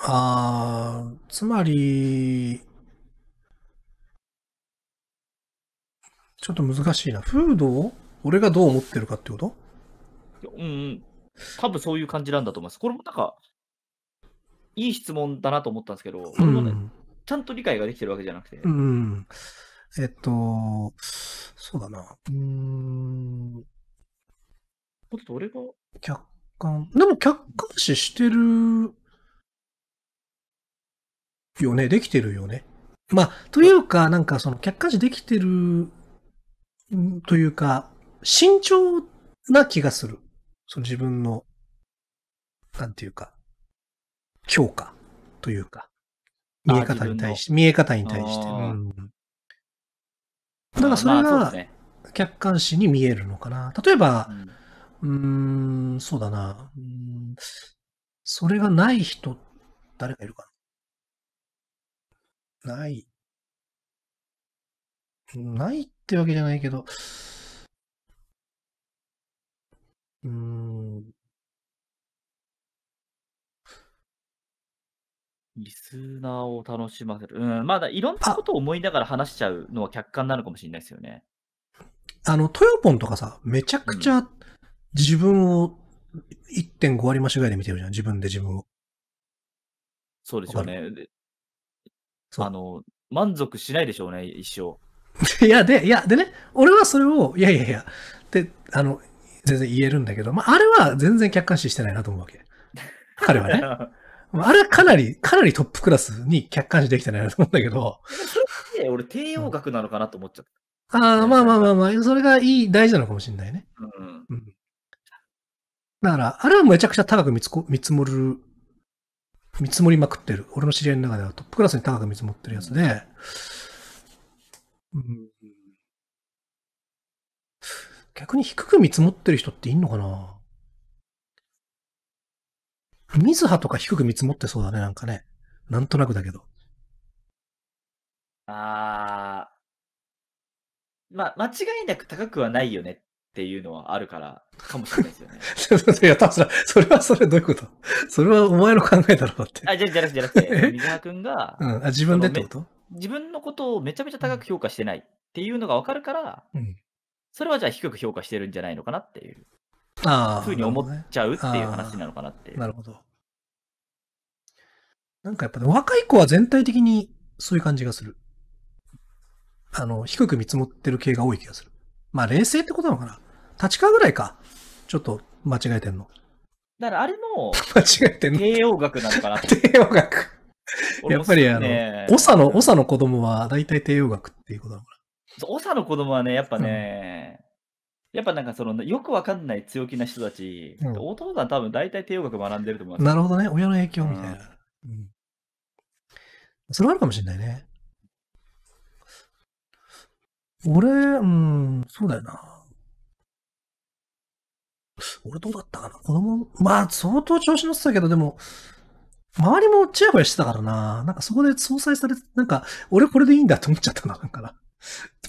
B: ああ、つまり、ちょっと難しいな。フードを俺がどう思ってるかってこと
A: う
D: ん、多分そういう感じなんだと思います。これもなんか、いい質問だなと思ったんですけど、うん、ね、ちゃんと理解ができてるわけじゃなくて。うん。
B: えっと、そうだな。うーん。ょっと俺が。客観。でも客観視してるよね。できてるよね。まあ、というか、なんかその客観視できてるというか、慎重な気がする。その自分の、なんていうか、評価というか、見え方に対して、見え方に対して。だからそれが客観視に見えるのかな。例えば、うん、うーんそうだな、うん。それがない人、誰かいるかな。ない。ないってわけじゃないけど、うん。
A: リ
D: スナーを楽しませる。うん、まだいろんなことを思いながら話しちゃうのは客観なのかもしれないですよね。
B: あの、トヨポンとかさ、めちゃくちゃ自分を1.5割増しぐらいで見てるじゃん、自分で自分を。
D: そうですよね。あの、満足しないでしょうね、一生。
B: いや、で、いや、でね、俺はそれを、いやいやいや、で、あの、全然言えるんだけど、まあ、あれは全然客観視してないなと思うわけ。彼はね。あれはかなり、かなりトップクラスに客観視できたないと思うんだけど。俺、帝王学なのかなと思っちゃった。ああ、まあまあまあまあ、それがいい、大事なのかもしれないね。うん。うん、だから、あれはめちゃくちゃ高く見積もる、見積もりまくってる。俺の知り合いの中ではトップクラスに高く見積もってるやつで。うん、逆に低く見積もってる人っていいのかな水波とか低く見積もってそうだね、なんかね。なんとなくだけど。
D: ああ。まあ、間違いなく高くはないよねっていうのはあるから、かもしれないですよ
B: ね。いや、たん、それはそれどういうことそれはお前の考えだろうって。
D: あ、じゃじゃなくて、じゃなくて、水波くんが、うん、あ自分でってこと自分のことをめちゃめちゃ高く評価してないっていうのがわかるから、うん、それはじゃあ低く評価してるんじゃないのかなっていう。ふうに思っちゃうっていう話なのかなってなるほど、
B: なんかやっぱ、ね、若い子は全体的にそういう感じがする。あの、低く見積もってる系が多い気がする。まあ、冷静ってことなのかな。立川ぐらいか。ちょっと間違えてんの。
D: だからあれも、
B: 間違えてんの。帝王学なのかなって。帝王学。
D: やっぱりあの、
B: 長の、長の子供は大体帝王学っていうことなの
D: かな。長の子供はね、やっぱね、うんやっぱなんかその、よくわかんない強気な人たち、うんお父さん多分大体帝王学学んでると思うなるほど
B: ね。親の影響みたいな。うん。それはあるかもしれないね。俺、うん、そうだよな。俺どうだったかな子供、まあ相当調子乗ってたけど、でも、周りもチヤホヤしてたからな。なんかそこで相殺されて、なんか、俺これでいいんだと思っちゃったな、なんかな。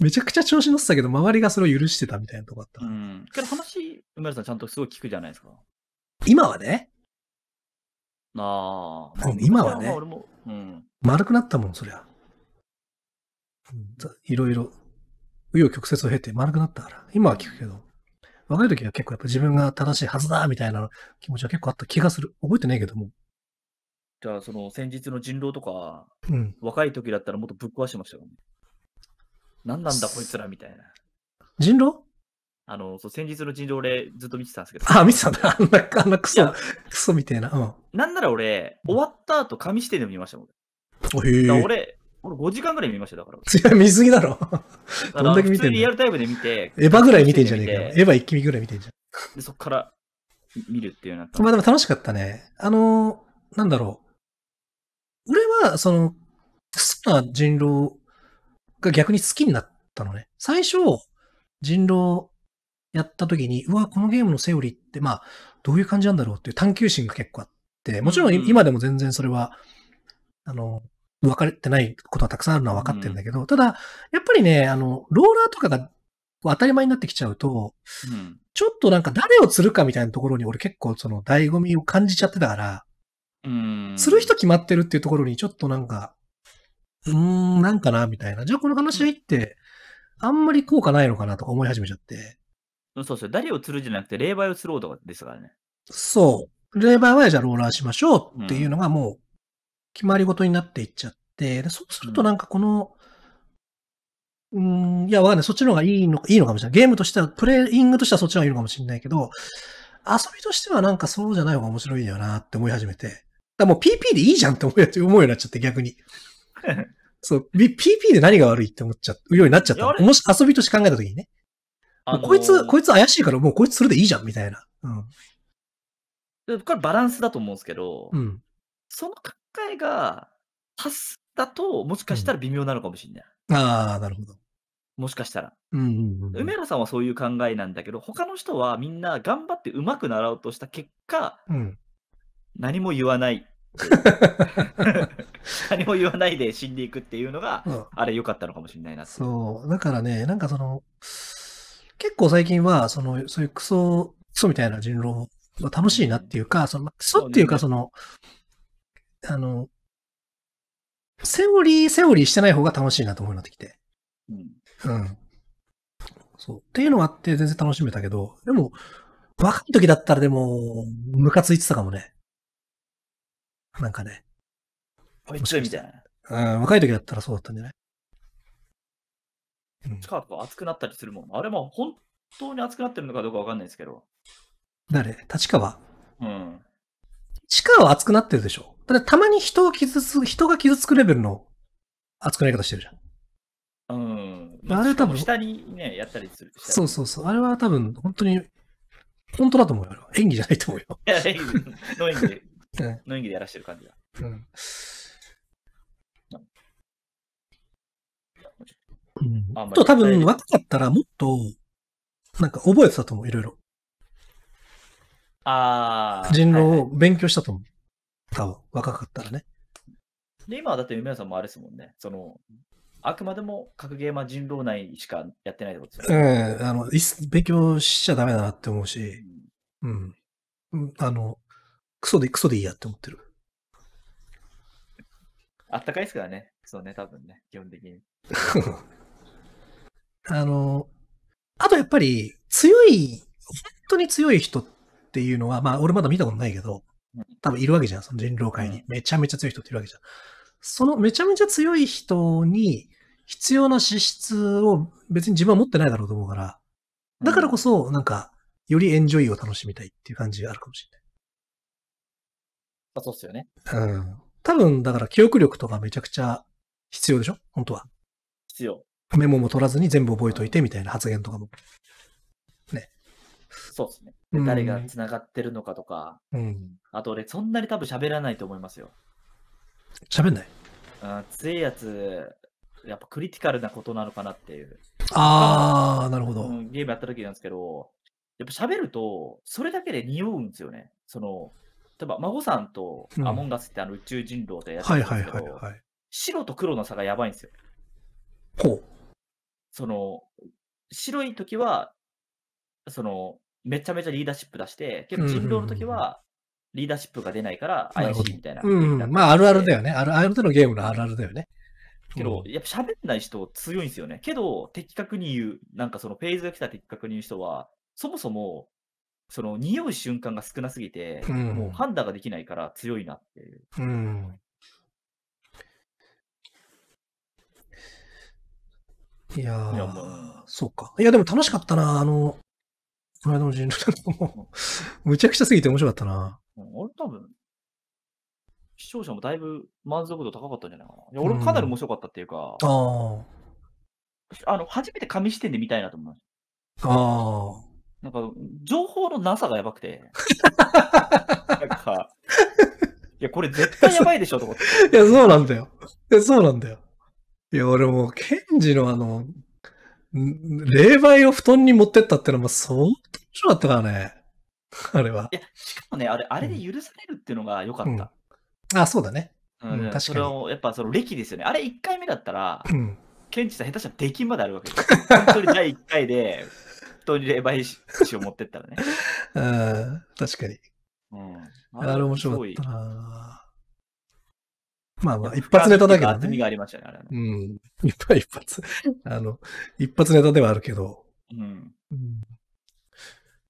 B: めちゃくちゃ調子乗ってたけど、周りがそれを許してたみたいなとこあっ
D: た。うん。けど話、梅原さんちゃんとすごい聞くじゃないですか。
B: 今はね。
D: ああ。今はね。俺も、う
B: ん。丸くなったもん、そりゃ。いろいろ、紆余曲折を経て丸くなったから。今は聞くけど。若い時は結構やっぱ自分が正しいはずだみたいな気持ちは結構あった気がする。覚えてないけども。
D: じゃあ、その先日の人狼とか、うん、若い時だったらもっとぶっ壊してましたよね。何なんだこいつらみたいな。人狼あの、そう、先日の人狼俺ずっと見てたんですけど。あ、見て
B: たんだ。あんな、あんなクソ、クソみたいな。うん。
D: なんなら俺、終わった後、紙してでも見ましたも
B: ん。へえ。俺、
D: 俺5時間ぐらい見ましただから。い
B: や、見すぎだろ。どんだけ見てんのリ
D: アルタイムで見て。
B: エヴァぐらい見てんじゃねえかよ。エヴァ一気見ぐらい見てんじゃん。
D: で、そっから見るっていうなっ
B: た。まあでも楽しかったね。あのー、なんだろう。俺は、その、クソな人狼が逆に好きになったのね。最初、人狼やった時に、うわ、このゲームのセオリーって、まあ、どういう感じなんだろうっていう探求心が結構あって、もちろん今でも全然それは、あの、分かれてないことはたくさんあるのは分かってるんだけど、うん、ただ、やっぱりね、あの、ローラーとかが当たり前になってきちゃうと、うん、ちょっとなんか誰を釣るかみたいなところに俺結構その醍醐味を感じちゃってたから、うん、釣る人決まってるっていうところにちょっとなんか、うーん、なんかな、みたいな。じゃあこの話って、あんまり効果ないのかなとか思い始めちゃって。
D: そうそう。誰を釣るじゃなくて、霊媒を釣ろうとかですからね。
B: そう。霊媒はじゃあローラーしましょうっていうのがもう決まり事になっていっちゃって、でそうするとなんかこの、うん、ん、いや、わかんない。そっちの方がいいのいいのかもしれない。ゲームとしては、プレイングとしてはそっちの方がいいのかもしれないけど、遊びとしてはなんかそうじゃない方が面白いよなって思い始めて。だもう PP でいいじゃんって思うようになっちゃって、逆に。そう、PP で何が悪いって思っちゃうようになっちゃった。もし遊びとして考えた時にね。こいつ、こいつ怪しいからもうこいつそれでいいじゃん、みたいな。
A: うん。
D: これバランスだと思うんですけど、うん、その考えが、パスだと、もしかしたら微妙なのかもしれない。
B: うん、ああ、なるほど。もしかしたら。うんうんうん、
D: 梅野さんはそういう考えなんだけど、他の人はみんな頑張ってうまくなろうとした結果、うん、何も言わない何 も言わないで死んでいくっていうのが、うん、あれ良かったのかもしれないな
B: そう。だからね、なんかその、結構最近は、その、そういうクソ、クソみたいな人狼は楽しいなっていうか、その、クソっていうか、その、そね、あの、セオリー、セオリーしてない方が楽しいなと思うようになってきて。
A: うん。
B: うん。そう。っていうのがあって全然楽しめたけど、でも、若い時だったらでも、ムカついてたかもね。なんかね。あいつみたいな。うん、若い時だったらそうだったんじゃない
D: スカート熱くなったりするもん。あれも本当に熱くなってるのかどうかわかんないですけど。
B: 誰立川うん。地下は熱くなってるでしょ。ただたまに人を傷つく、人が傷つくレベルの熱くなり方してるじゃん。うん。あ、あれ多分。下
D: にね、やったりする。
B: そうそうそう。あれは多分、本当に、本当だと思うよ。演技じゃないと思うよ。いや、演技。の演技。
D: の演技でやらしてる感じが。
B: うん。うん、と多分若かったらもっと、なんか覚えてたと思う、いろいろ。
D: ああ。
B: 人狼を勉強したと思う。はいはい、多分、若かったらね。
D: で、今はだって梅野さんもあれですもんね。その、あくまでも格ゲーマー人狼内しかやってないってことですよね。うん、あの、
B: 勉強しちゃダメだなって思うし、うん、うん。あの、クソで、クソでいいやって思ってる。
D: あったかいですからね。そうね、多分ね、基本的に。
B: あの、あとやっぱり、強い、本当に強い人っていうのは、まあ、俺まだ見たことないけど、多分いるわけじゃん、その人狼界に。めちゃめちゃ強い人っているわけじゃん。そのめちゃめちゃ強い人に必要な資質を別に自分は持ってないだろうと思うから、だからこそ、なんか、よりエンジョイを楽しみたいっていう感じがあるかもしれない。あ、そうっすよね。うん。多分、だから記憶力とかめちゃくちゃ必要でしょ本当は。必要。メモも取らずに全部覚えといてみたいな発言とかも。ね。
D: そうっすね。で誰が繋がってるのかとか。うん。あと俺、そんなに多分喋らないと思いますよ。喋んないあ強いやつ、やっぱクリティカルなことなのかなっていう。ああ、なるほど、うん。ゲームやった時なんですけど、やっぱ喋ると、それだけで匂うんですよね。その、例えば、孫さんとアモンガスってあの宇宙人狼でやってるんですけど、白と黒の差がやばいんですよ。ほう。その、白い時は、その、めちゃめちゃリーダーシップ出して、けど人狼の時は、リーダーシップが出ないから怪しいみたいなうん、
B: うん。まあ、あるあるだよね。あるあるでのゲームのあるあるだよね。けど、
D: やっぱ喋んない人強いんですよね。けど、的確に言う、なんかそのフェーズが来たら的確に言う人は、そもそもその匂う瞬間が少なすぎて、うん、もう判断ができないから強いなっていう。
A: うん、
B: いやー、やそうか。いや、でも楽しかったな、あの、この間の人狼も、むちゃくちゃすぎて面白かったな。
D: 俺多分、視聴者もだいぶ満足度高かったんじゃないかな。いや俺もかなり面白かったっていうか、うん、ああの初めて紙視点で見たいなと思いま
B: した。ああ。
D: なんか、情報のなさがやばくて。なんか、いや、これ絶対やばいでしょと思って。
B: いや、そうなんだよ。いや、そうなんだよ。いや、俺もう、ケンジのあの、霊媒を布団に持ってったってのも相当面白かったからね。あれは。いや、し
D: かもね、あれ、あれで許されるっていうのが良かった。うんう
B: ん、あ、そうだね。うん、確かに。そ
D: れを、やっぱその歴ですよね。あれ1回目だったら、うん、ケンジさん下手したら出禁まであるわけです。本当に第1回で、当に霊媒師を持ってったらね。
B: うん、確かに。うん、あれ面白かったな。まあまあ、一発ネタだけど、ね。がありましたね、あれね。うん。いっぱい一発、あの、一発ネタではあるけど。うん、うん。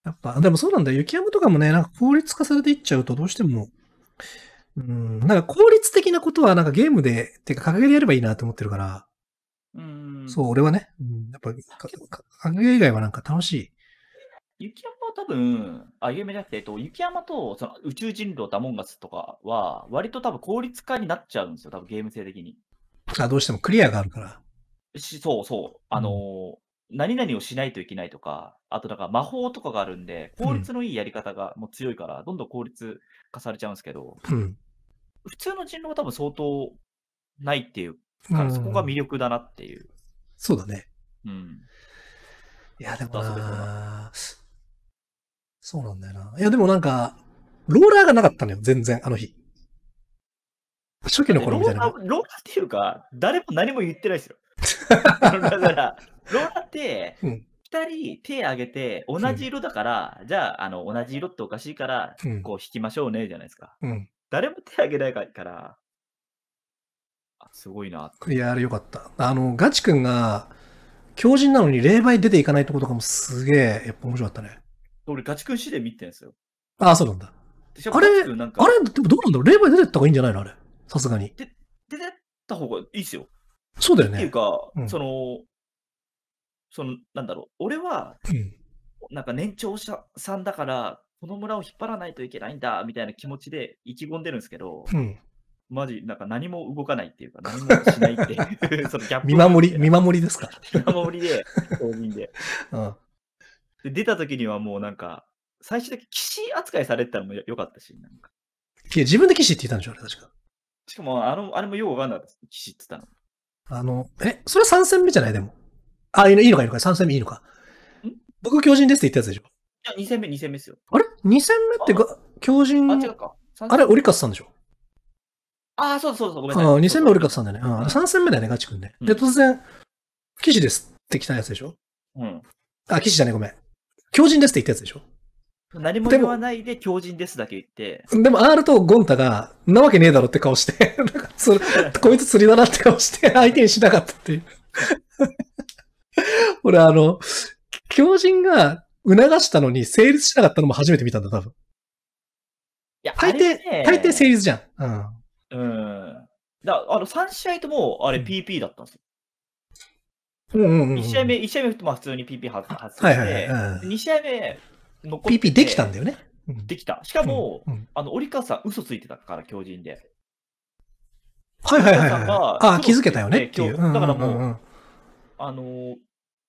B: やっぱ、でもそうなんだ雪山とかもね、なんか効率化されていっちゃうとどうしても、うん、なんか効率的なことはなんかゲームで、ていうか掲げてやればいいなと思ってるから。うん。そう、俺はね、うん、やっぱ、影芸以外はなんか楽しい。雪山
D: は多分、あ、有名じゃなくて、えっと、雪山とその宇宙人狼ダモンガスとかは、割と多分効率化になっちゃうんですよ、多分ゲーム性的に。
B: あ、どうしてもクリアがあるから。
D: しそうそう。
B: あのー
D: 何々をしないといけないとか、あとなんか魔法とかがあるんで、効率のいいやり方がもう強いから、うん、どんどん効率化されちゃうんですけど、うん、普通の人狼は多分相当ないっていうからそこが魅力だなっていう。うん、
B: そうだね。うん。いや、でもなそうなんだよな。いや、でもなんか、ローラーがなかったのよ、全然、あの日。初期の頃みたいな。ロ
D: ーラーっていうか、誰も何も言ってないですよ。だから、ローラーって、うん2人手挙げて、同じ色だから、うん、じゃああの、同じ色っておかしいから、こう引きましょうね、じゃないですか。うん、誰も手挙げないから、すごいな。
B: いや、あれよかった。あの、ガチ君が、強人なのに霊媒出ていかないとことかもすげえ、やっぱ面白かったね。
D: 俺、ガチ君死で見てんですよ。ああ、そうなんだ。あれ、あれ、で
B: もどうなんだろう霊媒出てった方がいいんじゃないのあれ。さすがに。で、
D: 出てった方がいいっすよ。そうだよね。っていうか、うん、その、その、なんだろう、俺は、
A: うん、
D: なんか年長者さんだから、この村を引っ張らないといけないんだ、みたいな気持ちで意気込んでるんですけど、うん、マジ、なんか何も動かないっていうか、何もしないっていう、そのギャップ。見守
B: り、見守りですか
D: 見守りで、当人で。うん、で、出た時にはもうなんか、最終的に騎士扱いされてたのもよかったし、なんか。
B: いや、自分で騎士って言ったんでしょ、あれ確か。
D: しかも、あの、あれもようわ
B: かんないです。騎士って言ったの。あの、え、それ3戦目じゃないでも。あ、いいのか、いいのか、3戦目いいのか。僕、強人ですって言ったやつでしょ。
D: いや、2戦目、2戦目ですよ。
B: あれ ?2 戦目ってが、狂人。あ、違うか。あれ、オリカスさんでしょ
D: ああ、そうそうそう、ごめんなさい。
B: 2戦目俺勝ってたんだね。うん、3戦目だよね、ガチ君ね。で、突然、騎士ですって来たやつでしょうん。あ、騎士じゃねごめん。狂人ですって言ったやつでしょ何も言わないで狂
D: 人ですだけ言って。
B: でも、R とゴンタが、なわけねえだろって顔して、なんかこいつ釣りだなって顔して、相手にしなかったっていう。俺、あの、狂人が促したのに成立しなかったのも初めて見たんだ、多分。いや、大抵、ね、大抵成立じゃん。うん。
D: うん。だあの3試合とも、あれ、PP だったんですよ。
B: うんうんうん、1試合
D: 目、1試合目、普通に PP 発生して、ははは2試合目
B: 残って、PP できたんだよね。で
D: きた。しかも、あの、折川さん、嘘ついてたから、強靭で。はいはいはい、ああ、気づけたよねっていう。だからもう、あの、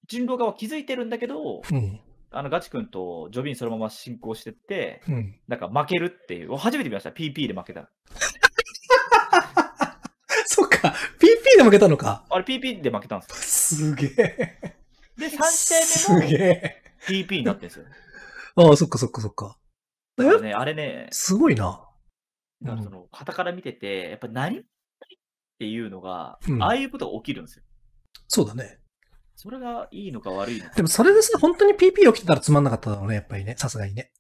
D: 人狼側は気づいてるんだけど、あのガチ君とジョビンそのまま進行してって、なんか負けるっていう、初めて見ました、PP で負けた。
B: PP で負けたのか。
D: あれ PP で負けたんで
B: すすげえ。で、3
D: 試合目も。すげえ。PP になってるんですよ。
B: ああ、そっかそっかそっか。
D: だね、あれね。
B: すごいな。
D: んかその、肩から見てて、やっぱ何っていうのが、ああいうことが起きるんですよ。そうだね。それがいいのか悪い
B: のか。でもそれでさ、本当に PP 起きてたらつまんなかっただろうね、やっぱりね、さすがにね。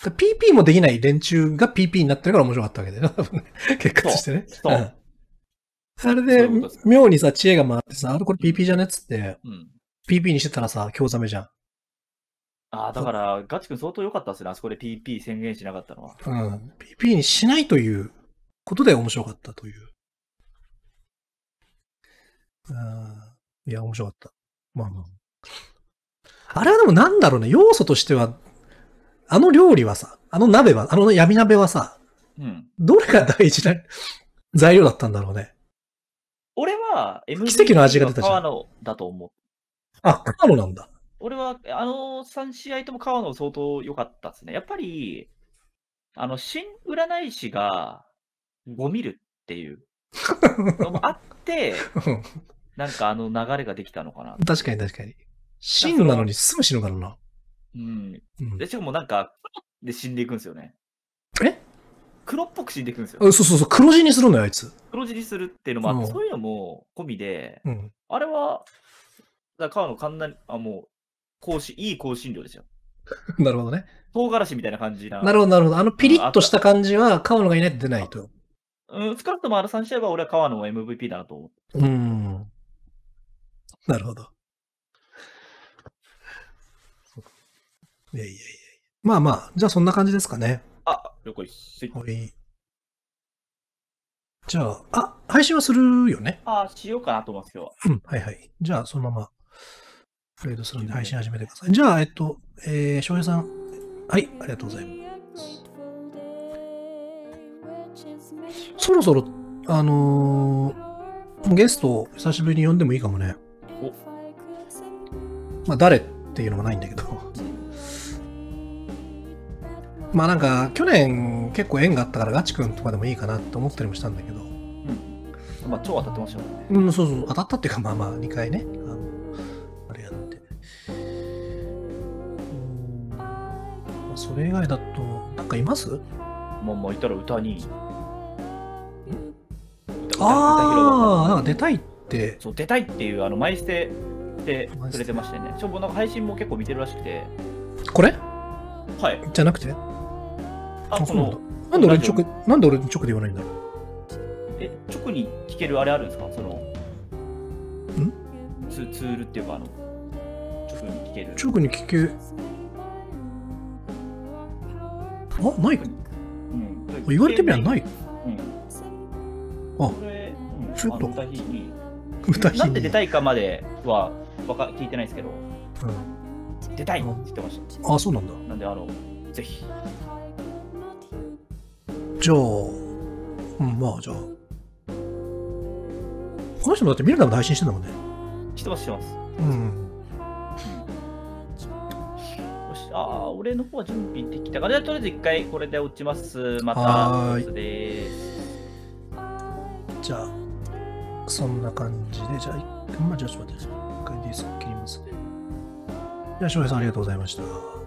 B: PP もできない連中が PP になってるから面白かったわけだよね、多分ね。結果としてね。そう。うん、あれで、妙にさ、知恵が回ってさ、あれこれ PP じゃねっつって、うん、PP にしてたらさ、興ざめじゃん。
D: ああ、だから、ガチ君相当良かったっすね。あそこで PP 宣言しなかったのは。
B: うん。PP にしないということで面白かったという。うん。いや、面白かった。まあまあ。あれはでもなんだろうね。要素としては、あの料理はさ、あの鍋は、あの闇鍋はさ、うん、どれが大事な材料だったんだろうね。
D: 俺は MVP 奇跡の味が出たじゃん川野だと思う。
B: あ、
A: 川野なんだ。
D: 俺はあの3試合とも川野相当良かったですね。やっぱり、あの、新占い師が5ミるっていうのも あって、なんかあの流れができたのかな。確かに確
B: かに。新なのにすぐ死ぬからな。
A: う
D: ん。うん、で、しかもなんか、で死んでいくんですよね。え黒っぽく死んでいくんですよ。そうそうそう、黒字にするのよ、あいつ。黒字にするっていうのもうん、そういうのも込みで、うん、あれは、だ川野に、あ、もう、香辛、いい香辛料ですよ。
B: なるほどね。
D: 唐辛子みたいな感じな。なる
B: ほど、なるほど。あのピリッとした感じは、川野がいないと出ないと。
D: うん、スカくともあし3試合は俺は川野も MVP だなと思っ
B: て。うん。なるほど。いやいやいや。まあまあ、じゃあそんな感じですかね。あ、了解す。はい。じゃあ、あ、配信はするよね。あ、しようかなと思います、今日は。うん、はいはい。じゃあ、そのまま、プレイドするんで配信始めてください。じゃあ、えっと、えー、翔平さん。はい、ありがとうございます。そろそろ、あのー、ゲストを久しぶりに呼んでもいいかもね。おまあ、誰っていうのもないんだけど。まあなんか去年結構縁があったからガチ君とかでもいいかなと思ったりもしたんだけど、うん、まあ超当たってましたんねうんそうそう当たったっていうかまあまあ2回ねあのあれやってうんまあそれ以外だとなんかいますまあまあいたら歌にああん出
D: たいってそう出たいっていうあのマイステでくれてましてねしょぼど、配信も結構見てるらしくてこれはい。
B: じゃなくてあ、その。なんで俺に直、なんで俺に直で言わないんだろう。
D: え、直に聞けるあれあるんですかその。んツツールっていうか、あの、直に聞ける。直に
B: 聞け。あ、ないうん、言われてみればない。うん。あ、
D: ちょっと。歌日んで出たいかまではわか聞いてないですけど。うん。出たいって言ってました。あ、そうなんだ。なんで、あの、ぜひ。
B: じゃあ、うん、まあじゃあ。この人もだって見るなも配信してんだもんね。してますしてます。うん。あ
D: あ、俺の方は準備できたから、とりあえず一回これで落ちます。また、です。
B: じゃあ、そんな感じで、じゃあ、まあ、じゃあ、ちょっと待ってください。一回 DS 切ります。じゃあ、翔平さんありがとうございました。